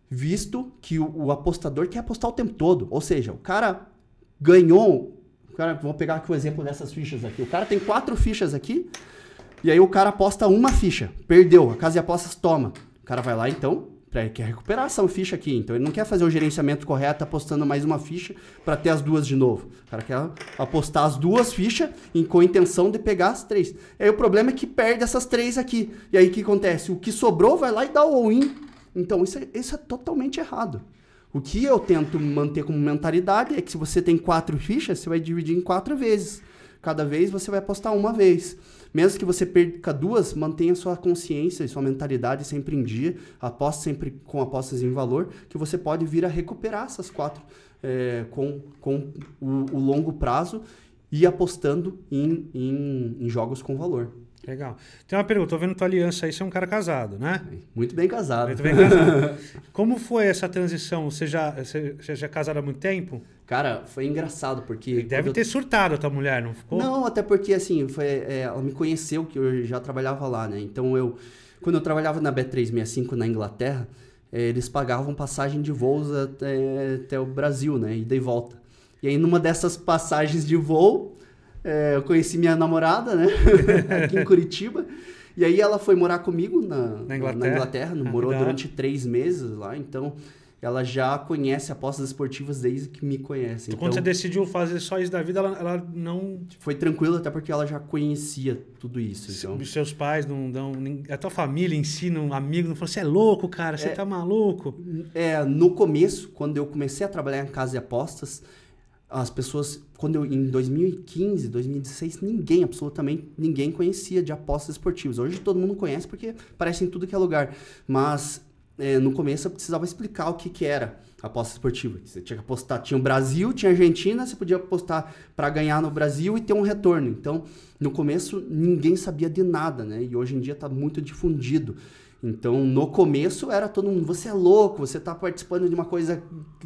visto que o, o, apostador quer apostar o tempo todo. Ou seja, o cara ganhou. cara, vou pegar aqui o um exemplo dessas fichas aqui. O cara tem quatro fichas aqui, e aí o cara aposta uma ficha, perdeu, a casa de apostas toma. O cara vai lá então, é, ele quer recuperar essa ficha aqui. Então ele não quer fazer o gerenciamento correto apostando mais uma ficha para ter as duas de novo. O cara quer apostar as duas fichas em, com a intenção de pegar as três. E aí o problema é que perde essas três aqui. E aí o que acontece? O que sobrou vai lá e dá o all-in. Então isso é, isso é totalmente errado. O que eu tento manter como mentalidade é que se você tem quatro fichas, você vai dividir em quatro vezes. Cada vez você vai apostar uma vez. Mesmo que você perca duas, mantenha sua consciência e sua mentalidade sempre em dia, aposte sempre com apostas em valor, que você pode vir a recuperar essas quatro é, com, com o, o, longo prazo e apostando em, em, em jogos com valor. Legal. Tem uma pergunta, tô vendo tua aliança aí, você é um cara casado, né? Muito bem casado. Muito bem casado. <laughs> Como foi essa transição? Você já, você, já é casado há muito tempo? Cara, foi engraçado, porque. Deve ter eu... surtado a tua mulher, não ficou? Não, até porque, assim, foi, é, ela me conheceu, que eu já trabalhava lá, né? Então eu. Quando eu trabalhava na B365 na Inglaterra, é, eles pagavam passagem de voos até, até o Brasil, né? E dei volta. E aí, numa dessas passagens de voo, é, eu conheci minha namorada, né? <laughs> Aqui em Curitiba. E aí ela foi morar comigo na, na Inglaterra, na Inglaterra ah, morou durante três meses lá, então ela já conhece apostas esportivas desde que me conhece. Então, quando então você decidiu fazer só isso da vida, ela, ela não. Foi tranquilo, até porque ela já conhecia tudo isso. Então. Os seus pais não dão. A tua família em si, um amigo, não falou: você é louco, cara, você é, tá maluco. É, no começo, quando eu comecei a trabalhar em casa de apostas, as pessoas. Quando eu, em 2015, 2016, ninguém, absolutamente ninguém conhecia de apostas esportivas. Hoje todo mundo conhece porque aparece em tudo que é lugar. Mas é, no começo eu precisava explicar o que, que era aposta esportiva. Você tinha que apostar, tinha o Brasil, tinha a Argentina, você podia apostar para ganhar no Brasil e ter um retorno. Então, no começo ninguém sabia de nada, né? E hoje em dia está muito difundido. Então, no começo era todo mundo, você é louco, você está participando de uma coisa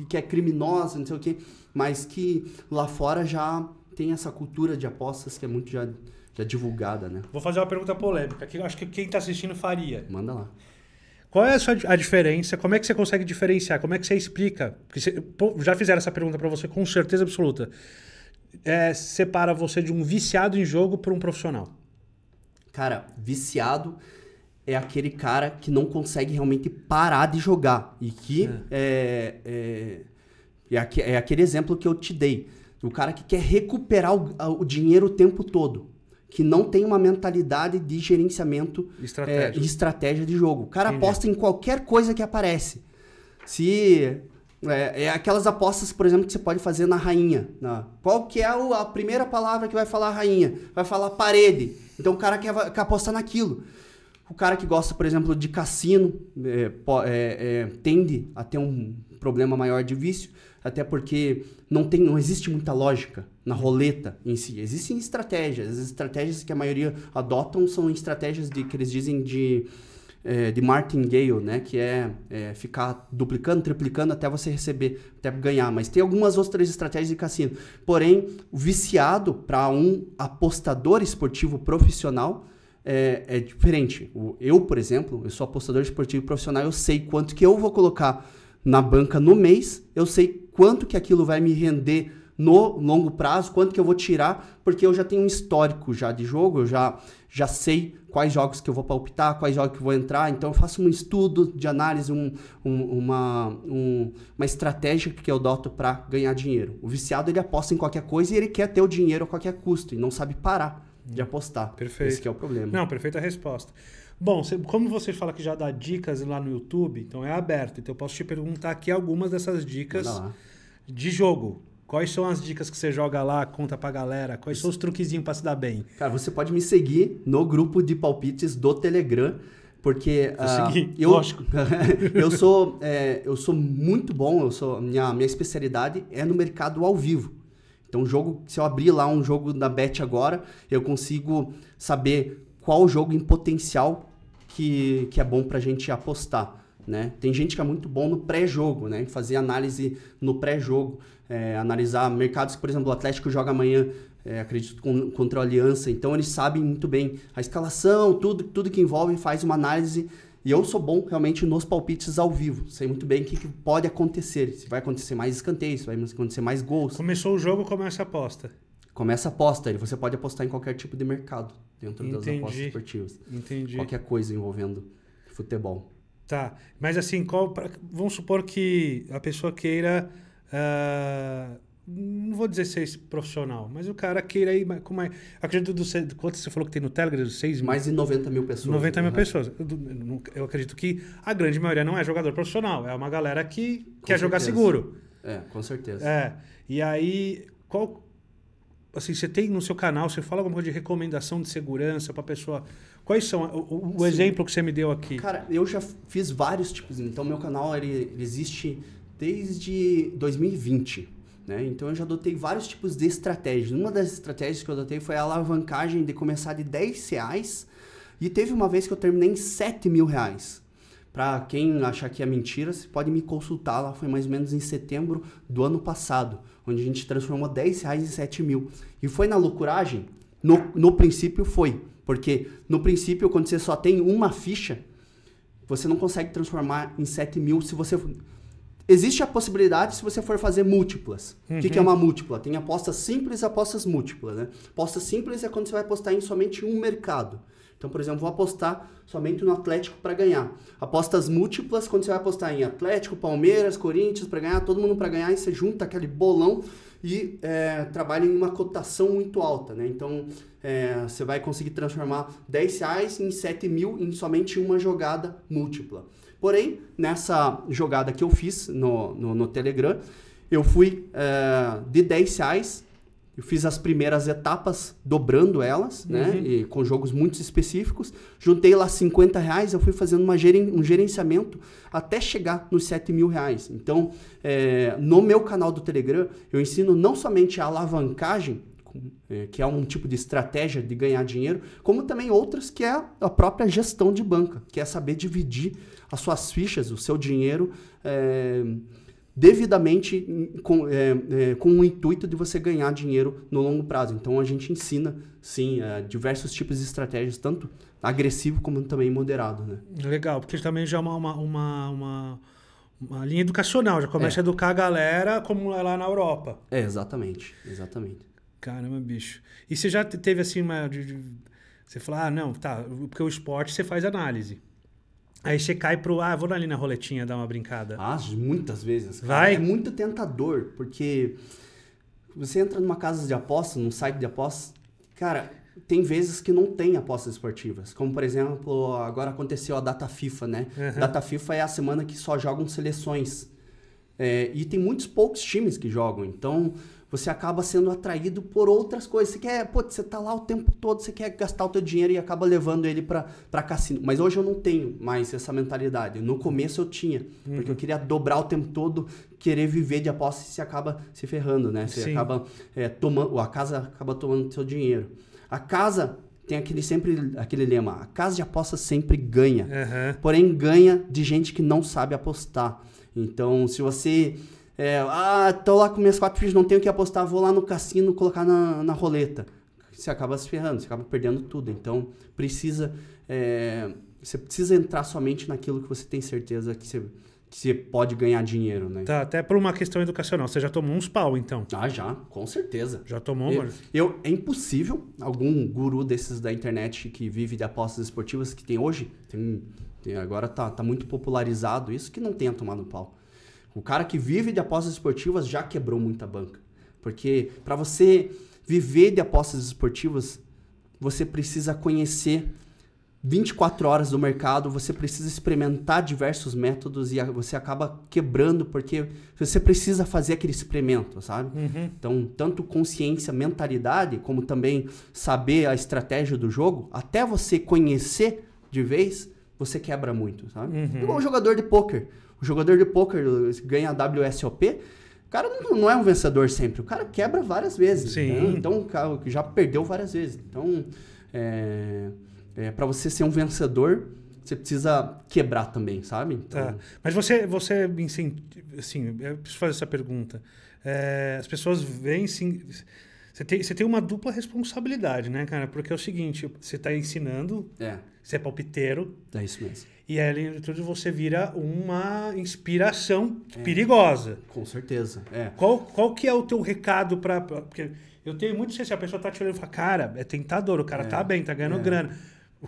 que é criminosa, não sei o quê, mas que lá fora já tem essa cultura de apostas que é muito já, já divulgada, né? Vou fazer uma pergunta polêmica, que eu acho que quem está assistindo faria. Manda lá. Qual é a, sua, a diferença? Como é que você consegue diferenciar? Como é que você explica? Porque você, já fizeram essa pergunta para você com certeza absoluta. É, separa você de um viciado em jogo para um profissional? Cara, viciado é aquele cara que não consegue realmente parar de jogar e que é, é, é, é, é aquele exemplo que eu te dei. O cara que quer recuperar o, o dinheiro o tempo todo que não tem uma mentalidade de gerenciamento estratégia. É, de estratégia de jogo. O cara Entendi. aposta em qualquer coisa que aparece. Se. É, é, aquelas apostas, por exemplo, que você pode fazer na rainha. Né? qual que é o, a primeira palavra que vai falar a rainha? Vai falar parede. Então o cara quer, quer apostar naquilo. O cara que gosta, por exemplo, de cassino é, tende a ter um problema maior de vício até porque não, tem, não existe muita lógica na roleta em si. Existem estratégias. As estratégias que a maioria adotam são estratégias de que eles dizem de, é, de martingale, né? Que é, é, ficar duplicando, triplicando até você receber, até ganhar. Mas tem algumas outras estratégias de cassino. Porém, viciado para um apostador esportivo profissional é, é diferente. Eu, por exemplo, eu sou apostador esportivo profissional, eu sei quanto que eu vou colocar na banca no mês, eu sei quanto que aquilo vai me render no longo prazo, quanto que eu vou tirar, porque eu já tenho um histórico já de jogo, eu já, já sei quais jogos que eu vou palpitar, quais jogos que eu vou entrar, então eu faço um estudo de análise, um, um, uma, um, uma estratégia que eu doto para ganhar dinheiro. O viciado ele aposta em qualquer coisa e ele quer ter o dinheiro a qualquer custo e não sabe parar de apostar. Perfeito. Esse é o problema. Não, perfeita resposta. Bom, como você fala que já dá dicas lá no YouTube, então é aberto. Então eu posso te perguntar aqui algumas dessas dicas de jogo. Quais são as dicas que você joga lá, conta pra galera? Quais Isso. são os truquezinhos pra se dar bem? Cara, você pode me seguir no grupo de palpites do Telegram, porque uh, eu, lógico. <laughs> eu sou é, eu sou muito bom, eu sou minha minha especialidade é no mercado ao vivo. Então, jogo, se eu abrir lá um jogo da Bet agora, eu consigo saber qual jogo em potencial que, que é bom para a gente apostar. Né? Tem gente que é muito bom no pré-jogo, né? fazer análise no pré-jogo, é, analisar mercados que, por exemplo, o Atlético joga amanhã, é, acredito, com, contra a Aliança, então eles sabem muito bem a escalação, tudo, tudo que envolve, faz uma análise. E eu sou bom realmente nos palpites ao vivo. Sei muito bem o que, que pode acontecer. Se vai acontecer mais escanteios, se vai acontecer mais gols. Começou o jogo, começa a aposta começa a aposta. Você pode apostar em qualquer tipo de mercado dentro Entendi. das apostas esportivas. Entendi. Qualquer coisa envolvendo futebol. Tá. Mas assim, qual, vamos supor que a pessoa queira. Uh, não vou dizer ser profissional, mas o cara queira ir. Como é, acredito do quanto você falou que tem no Telegram? 6 Mais de 90 mil pessoas. 90 mil né? pessoas. Eu, eu, acredito que a grande maioria não é jogador profissional, é uma galera que Com quer certeza. jogar seguro. É, com certeza. É. E aí, qual, assim, você tem no seu canal, você fala alguma coisa de recomendação de segurança para pessoa. Quais são o, o exemplo que você me deu aqui? Cara, eu já fiz vários tipos. Então, meu canal ele, ele existe desde 2020. Né? Então eu já adotei vários tipos de estratégias. Uma das estratégias que eu adotei foi a alavancagem de começar de 10 reais e teve uma vez que eu terminei em 7 mil reais. Para quem achar que é mentira, você pode me consultar lá, foi mais ou menos em setembro do ano passado onde a gente transformou 10 reais em 7 mil. E foi na loucuragem? No, no princípio foi, porque no princípio, quando você só tem uma ficha, você não consegue transformar em 7 mil se você... Existe a possibilidade se você for fazer múltiplas. O que, que, é uhum. uma múltipla? Tem apostas simples e apostas múltiplas, né? apostas simples é quando você vai apostar em somente um mercado. Então, por exemplo, vou apostar somente no Atlético para ganhar. Apostas múltiplas, quando você vai apostar em Atlético, Palmeiras, Corinthians para ganhar, todo mundo para ganhar, e você junta aquele bolão e é, trabalha em uma cotação muito alta, né? Então, é, você vai conseguir transformar 10 reais em 7 mil em somente uma jogada múltipla. Porém, nessa jogada que eu fiz no, no, no Telegram, eu fui é, de 10 reais eu fiz as primeiras etapas dobrando elas, né, uhum. né? E com jogos muito específicos. Juntei lá 50 reais, eu fui fazendo uma geren um gerenciamento até chegar nos 7 mil reais. Então, é, no meu canal do Telegram, eu ensino não somente a alavancagem, é, que é um tipo de estratégia de ganhar dinheiro, como também outras que é a própria gestão de banca, que é saber dividir as suas fichas, o seu dinheiro. É, devidamente com, é, é, com o intuito de você ganhar dinheiro no longo prazo. Então a gente ensina, sim, é, diversos tipos de estratégias, tanto agressivo como também moderado. Né? Legal, porque também já é uma, uma, uma, uma, uma linha educacional, já começa é. a educar a galera como é lá na Europa. É, exatamente, exatamente. Caramba, bicho. E você já teve assim uma. Você falar, ah, não, tá, porque o esporte você faz análise. Aí você cai pro, ah, vou ali na roletinha dar uma brincada. Ah, muitas vezes. Cara. Vai? É muito tentador, porque você entra numa casa de aposta, num site de aposta, cara, tem vezes que não tem apostas esportivas. Como, por exemplo, agora aconteceu a Data FIFA, né? Uhum. Data FIFA é a semana que só jogam seleções. É, e tem muitos poucos times que jogam. Então, você acaba sendo atraído por outras coisas. Você quer, pô, você tá lá o tempo todo, você quer gastar o teu dinheiro e acaba levando ele para cassino. Mas hoje eu não tenho mais essa mentalidade. No começo eu tinha, uhum. porque eu uhum. queria dobrar o tempo todo, querer viver de aposta e se acaba se ferrando, né? Você Sim. acaba é, tomando, a casa acaba tomando seu dinheiro. A casa tem aquele sempre aquele lema: a casa de aposta sempre ganha. Uhum. Porém ganha de gente que não sabe apostar. Então, se você é, ah, tô lá com minhas quatro fichas, não tenho o que apostar, vou lá no cassino colocar na, na roleta. Você acaba se ferrando, você acaba perdendo tudo. Então, precisa. É, você precisa entrar somente naquilo que você tem certeza que você, que você pode ganhar dinheiro, né? Tá, até por uma questão educacional. Você já tomou uns pau, então? Ah, já, com certeza. Já tomou, eu, eu É impossível algum guru desses da internet que vive de apostas esportivas que tem hoje, tem, tem agora tá, tá muito popularizado isso, que não tenha tomado pau. O cara que vive de apostas esportivas já quebrou muita banca. Porque para você viver de apostas esportivas, você precisa conhecer 24 horas do mercado, você precisa experimentar diversos métodos e você acaba quebrando porque você precisa fazer aquele experimento, sabe? Uhum. Então, tanto consciência, mentalidade, como também saber a estratégia do jogo, até você conhecer de vez, você quebra muito, sabe? Uhum. Igual um jogador de pôquer. O jogador de pôquer ganha a WSOP, o cara não, não, é um vencedor sempre, o cara quebra várias vezes. Sim. Né? Então, o cara já perdeu várias vezes. Então, é, é para você ser um vencedor, você precisa quebrar também, sabe? Então... Tá. Mas você, você assim, eu preciso fazer essa pergunta. É, as pessoas vêm, sim, você tem, você tem uma dupla responsabilidade, né, cara? Porque é o seguinte, você está ensinando, é. você é palpiteiro. É isso mesmo. E além de tudo, você vira uma inspiração é, perigosa. Com certeza. É. Qual, qual que é o teu recado para. Porque eu tenho muito ciência, assim, a pessoa tá te olhando e fala, cara, é tentador, o cara tá é, tá bem, tá ganhando é. grana.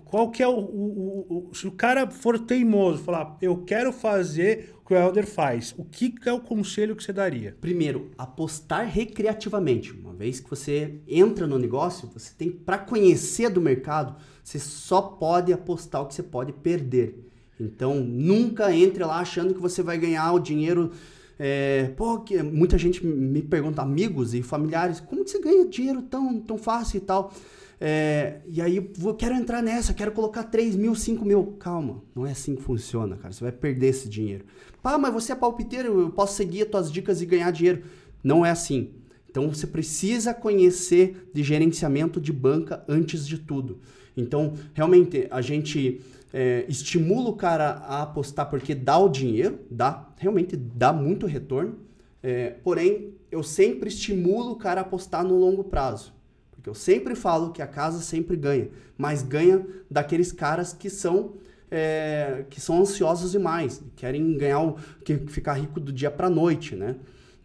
Qual que é o, o, o, Se o cara for teimoso, falar, eu quero fazer o que o Elder faz, o que é o conselho que você daria? Primeiro, apostar recreativamente. Uma vez que você entra no negócio, você tem, para conhecer do mercado, você só pode apostar o que você pode perder. Então, nunca entre lá achando que você vai ganhar o dinheiro. É, pô, que, muita gente me pergunta, amigos e familiares, como que você ganha dinheiro tão, tão fácil e tal? É, e aí, vou, quero entrar nessa, quero colocar 3 mil, 5 mil. Calma, não é assim que funciona, cara. Você vai perder esse dinheiro. Pá, mas você é palpiteiro, eu posso seguir as tuas dicas e ganhar dinheiro. Não é assim. Então, você precisa conhecer de gerenciamento de banca antes de tudo. Então, realmente, a gente é, estimula o cara a apostar porque dá o dinheiro, dá, realmente dá muito retorno. É, porém, eu sempre estimulo o cara a apostar no longo prazo. Porque eu sempre falo que a casa sempre ganha, mas ganha daqueles caras que são é, que são ansiosos demais, querem ganhar o, que ficar rico do dia para noite, né?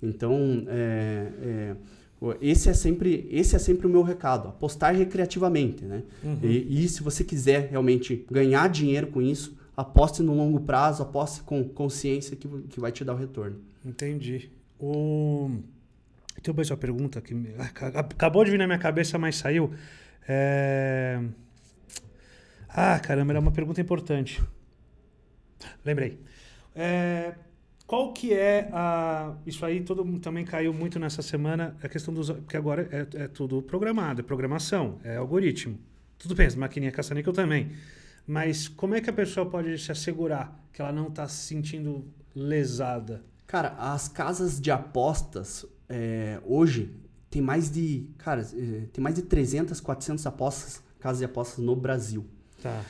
Então, é, é esse é sempre, esse é sempre o meu recado, apostar recreativamente, né? Uhum. E, e se você quiser realmente ganhar dinheiro com isso, aposte no longo prazo, aposte com consciência que, que vai te dar o retorno. Entendi. O... Tem uma uma pergunta que <laughs> acabou de vir na minha cabeça, mas saiu. É... Ah, caramba, era uma pergunta importante. Lembrei. É... Qual que é a. Isso aí todo mundo também caiu muito nessa semana, a questão dos. Porque agora é, é tudo programado, é programação, é algoritmo. Tudo bem, as maquininhas caça-níquel também. Mas como é que a pessoa pode se assegurar que ela não está se sentindo lesada? Cara, as casas de apostas é, hoje tem mais de. Cara, é, tem mais de 300, 400 apostas, casas de apostas no Brasil. Tá.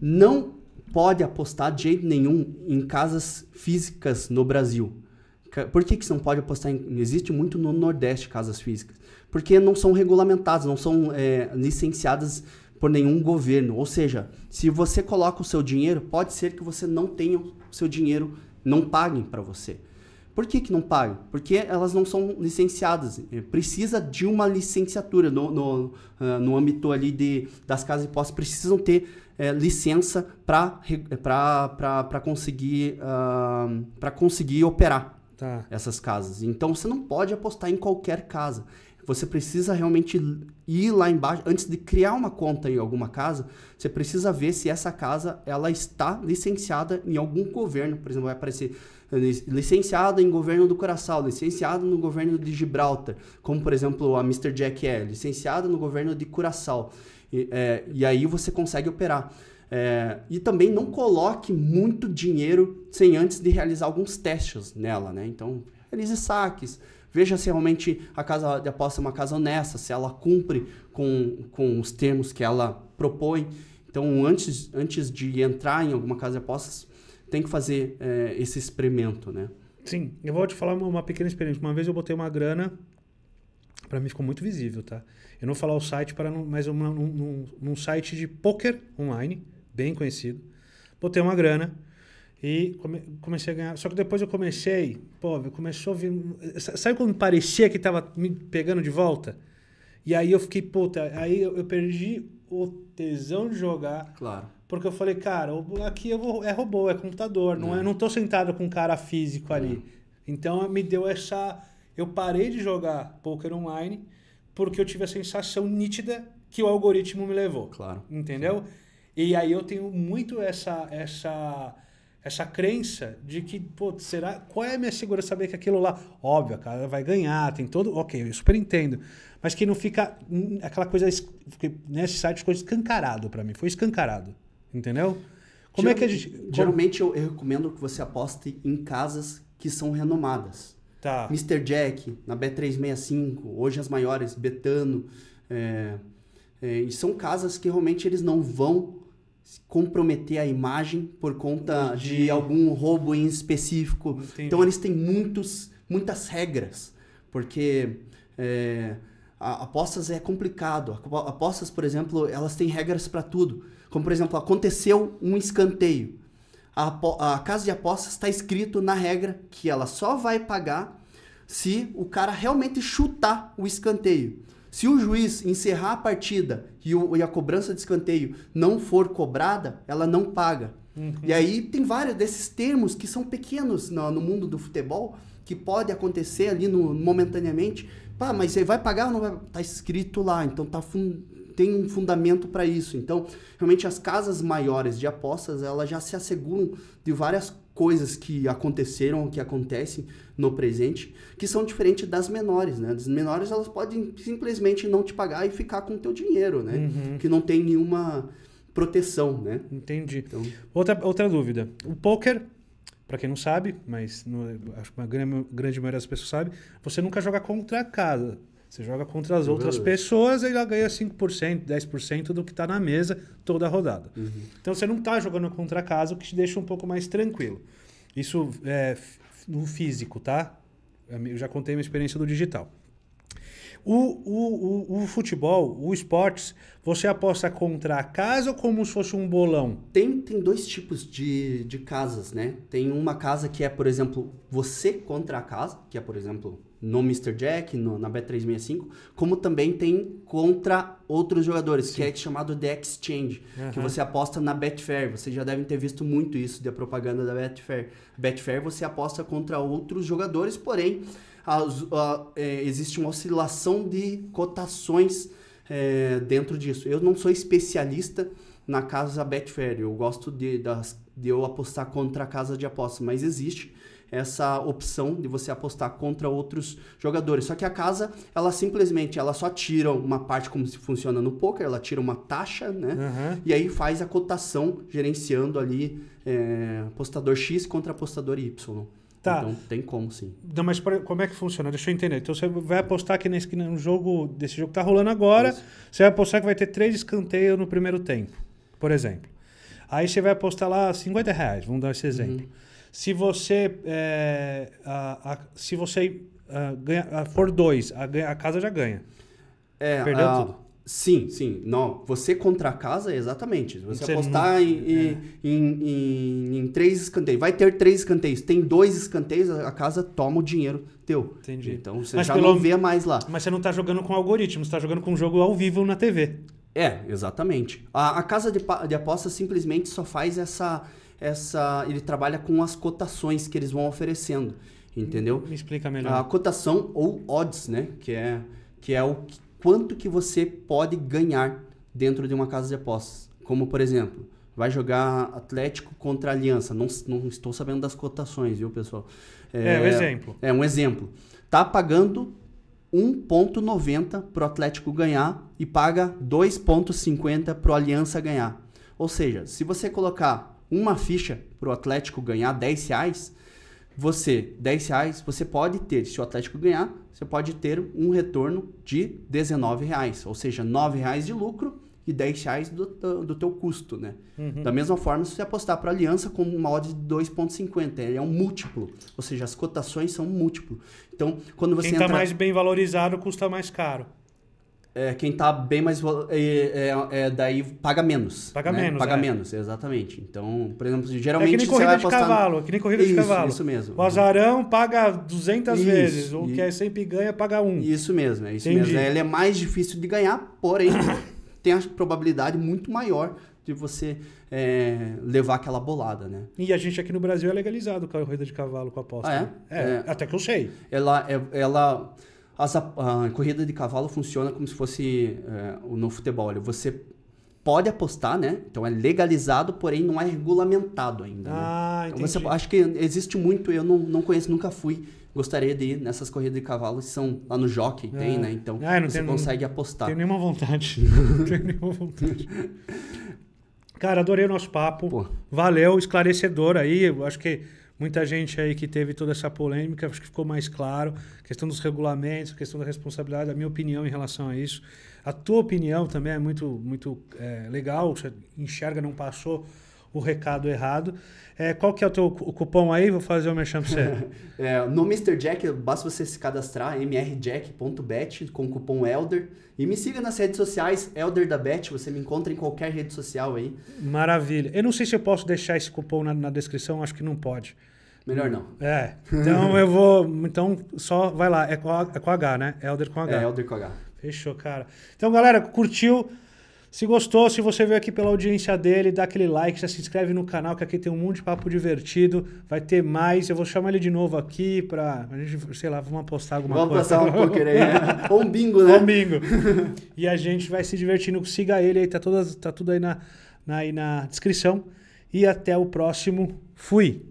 Não pode apostar de jeito nenhum em casas físicas no Brasil. Por que, que você não pode apostar em. Existe muito no Nordeste casas físicas. Porque não são regulamentadas, não são é, licenciadas por nenhum governo. Ou seja, se você coloca o seu dinheiro, pode ser que você não tenha o seu dinheiro, não paguem para você. Por que, que não pagam? Porque elas não são licenciadas. É, precisa de uma licenciatura no, no, ah, no âmbito ali de, das casas de posse. Precisam ter é, licença para conseguir, uh, conseguir operar tá. essas casas. Então você não pode apostar em qualquer casa. Você precisa realmente ir lá embaixo antes de criar uma conta em alguma casa. Você precisa ver se essa casa ela está licenciada em algum governo, por exemplo, vai aparecer eh, licenciada em governo do Curaçao, licenciada no governo de Gibraltar, como por exemplo a Mr. Jack é licenciada no governo de Curaçao. E, é, e aí você consegue operar. É, e também não coloque muito dinheiro sem antes de realizar alguns testes nela, né? Então, realize saques, veja se realmente a casa de aposta é uma casa honesta, se ela cumpre com, com os termos que ela propõe. Então, antes, antes de entrar em alguma casa de apostas, tem que fazer é, esse experimento, né? Sim, eu vou te falar uma, uma pequena experiência. Uma vez eu botei uma grana, para mim ficou muito visível, tá? Eu não vou falar o site, para não, mas é num, um, um, site de poker online, bem conhecido. Botei uma grana e come, comecei a ganhar. Só que depois eu comecei, pô, começou a vir. Sabe quando parecia que estava me pegando de volta? E aí eu fiquei, puta, aí eu, eu perdi o tesão de jogar. Claro. Porque eu falei, cara, aqui eu vou, é robô, é computador, não, não é, eu é. não tô sentado com um cara físico ali. Não. Então me deu essa. Eu parei de jogar poker online porque eu tive a sensação nítida que o algoritmo me levou. Claro. Entendeu? Sim. E aí eu tenho muito essa essa essa crença de que, pô, será, qual é a minha segurança saber que aquilo lá, óbvio, a cara vai ganhar, tem todo, OK, eu super entendo, mas que não fica aquela coisa nesse né, site ficou escancarado para mim, foi escancarado, entendeu? Como é que a gente Geralmente eu, eu recomendo que você aposte em casas que são renomadas. Tá. Mr. Jack, na B365, hoje as maiores, Betano. É, é, e são casas que realmente eles não vão comprometer a imagem por conta Entendi. de algum roubo em específico. Entendi. Então eles têm muitos, muitas regras, porque é, a, apostas é complicado. apostas, por exemplo, elas têm regras para tudo. Como por exemplo, aconteceu um escanteio a, a casa de apostas está escrito na regra que ela só vai pagar se o cara realmente chutar o escanteio. Se o juiz encerrar a partida e, o, e a cobrança de escanteio não for cobrada, ela não paga. Uhum. E aí tem vários desses termos que são pequenos no, no mundo do futebol, que pode acontecer ali no, momentaneamente. Pá, mas você vai pagar ou não vai? Tá escrito lá, então tá fundo tem um fundamento para isso. Então, realmente as casas maiores de apostas, elas já se asseguram de várias coisas que aconteceram, que acontecem no presente, que são diferentes das menores, né? Das menores elas podem simplesmente não te pagar e ficar com o teu dinheiro, né? Uhum. Que não tem nenhuma proteção, né? Entendi. Então... Outra, outra dúvida. O poker, para quem não sabe, mas acho que uma grande, grande maioria das pessoas sabe, você nunca joga contra a casa. Você joga contra as outras pessoas e ela ganha 5%, 10% do que está na mesa toda a rodada. Uhum. Então você não está jogando contra a casa, o que te deixa um pouco mais tranquilo. Isso é no físico, tá? Eu já contei minha experiência do digital. O, o, o, o, futebol, o esportes, você aposta contra a casa ou como se fosse um bolão? Tem, tem dois tipos de, de casas, né? Tem uma casa que é, por exemplo, você contra a casa, que é, por exemplo, no Mr. Jack, no, na Bet365, como também tem contra outros jogadores, Sim. que é chamado de exchange, uhum. que você aposta na Betfair. Vocês já devem ter visto muito isso da propaganda da Betfair. Betfair você aposta contra outros jogadores, porém a, a, é, existe uma oscilação de cotações é, dentro disso. Eu não sou especialista na casa Betfair, eu gosto de, das, de eu apostar contra a casa de aposta, mas existe essa opção de você apostar contra outros jogadores. Só que a casa, ela simplesmente, ela só tira uma parte como se funciona no poker, ela tira uma taxa, né? Uhum. E aí faz a cotação gerenciando ali é, apostador X contra apostador Y. Tá. Então tem como sim. Não, mas pra, como é que funciona? Deixa eu entender. Então você vai apostar que nesse no jogo desse jogo que tá rolando agora, Isso. você vai apostar que vai ter três escanteios no primeiro tempo, por exemplo. Aí você vai apostar lá 50 reais, vamos dar esse uhum. exemplo. Uhum. Se você, é, a, a, se você a, ganha, for dois, a, casa já ganha. É, Perdeu ah, tudo. Sim, sim. Não, você contra a casa, exatamente. Você, você apostar não... em, é. em, em, em, três escanteios. Vai ter três escanteios. Tem dois escanteios, a casa toma o dinheiro teu. Entendi. Então você mas já pelo... não vê mais lá. Mas você não está jogando com algoritmo, você está jogando com um jogo ao vivo na TV. É, exatamente. A, a casa de, de aposta simplesmente só faz essa, essa, ele trabalha com as cotações que eles vão oferecendo, entendeu? Me explica melhor. A cotação ou odds, né? Que é, que é o que, quanto que você pode ganhar dentro de uma casa de apostas. Como, por exemplo, vai jogar Atlético contra Aliança. Não, não estou sabendo das cotações, viu, pessoal? É, é um é, exemplo. É um exemplo. Tá pagando 1,90 para o Atlético ganhar e paga 2,50 para o Aliança ganhar. Ou seja, se você colocar uma ficha para o Atlético ganhar 10 reais, você, 10 reais, você pode ter, se o Atlético ganhar, você pode ter um retorno de 19 reais, ou seja, 9 reais de lucro e 10 reais do, do, teu custo, né? Uhum. Da mesma forma, se você apostar para aliança com uma odd de 2,50, ele é um múltiplo, ou seja, as cotações são múltiplos múltiplo. Então, quando você Quem tá entra... mais bem valorizado custa mais caro é, quem tá bem mais. É, é, é, daí paga menos. Paga né? menos. Paga é. menos, exatamente. Então, por exemplo, é geralmente. É que nem corrida de cavalo. É que nem corrida isso, de cavalo. Isso mesmo. O azarão paga 200 isso, vezes. O que é sempre ganha, paga um. Isso mesmo, é isso Entendi. mesmo. Ele é mais difícil de ganhar, porém, <coughs> tem a probabilidade muito maior de você é, levar aquela bolada, né? E a gente aqui no Brasil é legalizado com a corrida de cavalo com aposta. Ah, é? Né? É, é? Até que eu sei. Ela, ela a, a, corrida de cavalo funciona como se fosse é, no futebol. Olha, você pode apostar, né? Então é legalizado, porém não é regulamentado ainda. Né? Ah, né? então entendi. você, acho que existe muito, eu não, não conheço, nunca fui. Gostaria de ir nessas corridas de cavalo, são lá no jockey, é. tem, né? Então ah, você consegue apostar. Tenho nenhuma vontade. <laughs> não tenho nenhuma vontade. <laughs> Cara, adorei o nosso papo. Pô. Valeu, esclarecedor aí. acho que Muita gente aí que teve toda essa polêmica, acho que ficou mais claro. questão dos regulamentos, questão da responsabilidade, a minha opinião em relação a isso. A tua opinião também é muito, muito é, legal, você enxerga, não passou o recado errado. É, qual que é o teu o cupom aí? Vou fazer o meu pra você. <laughs> é, no Mr. Jack, basta você se cadastrar, mrjack.bet, com o cupom ELDER. E me siga nas redes sociais, ELDER da Bet, você me encontra em qualquer rede social aí. Maravilha. Eu não sei se eu posso deixar esse cupom na, na descrição, acho que não pode. Melhor não. <laughs> É. Então eu vou. Então só vai lá. É com, a, é com H, né? É Elder com H. É, Elder com H. Fechou, cara. Então, galera, curtiu? Se gostou, se você veio aqui pela audiência dele, dá aquele like, já se inscreve no canal, que aqui tem um monte de papo divertido. Vai ter mais. Eu vou chamar ele de novo aqui pra. A gente, sei lá, vamos apostar alguma vamos coisa. Vamos apostar um poker aí, né? <laughs> Ou um bingo, né? Ou um bingo. e a gente vai se divertindo. Siga ele aí, tá, todas, tá tudo aí na, na, aí na descrição. E até o próximo. Fui!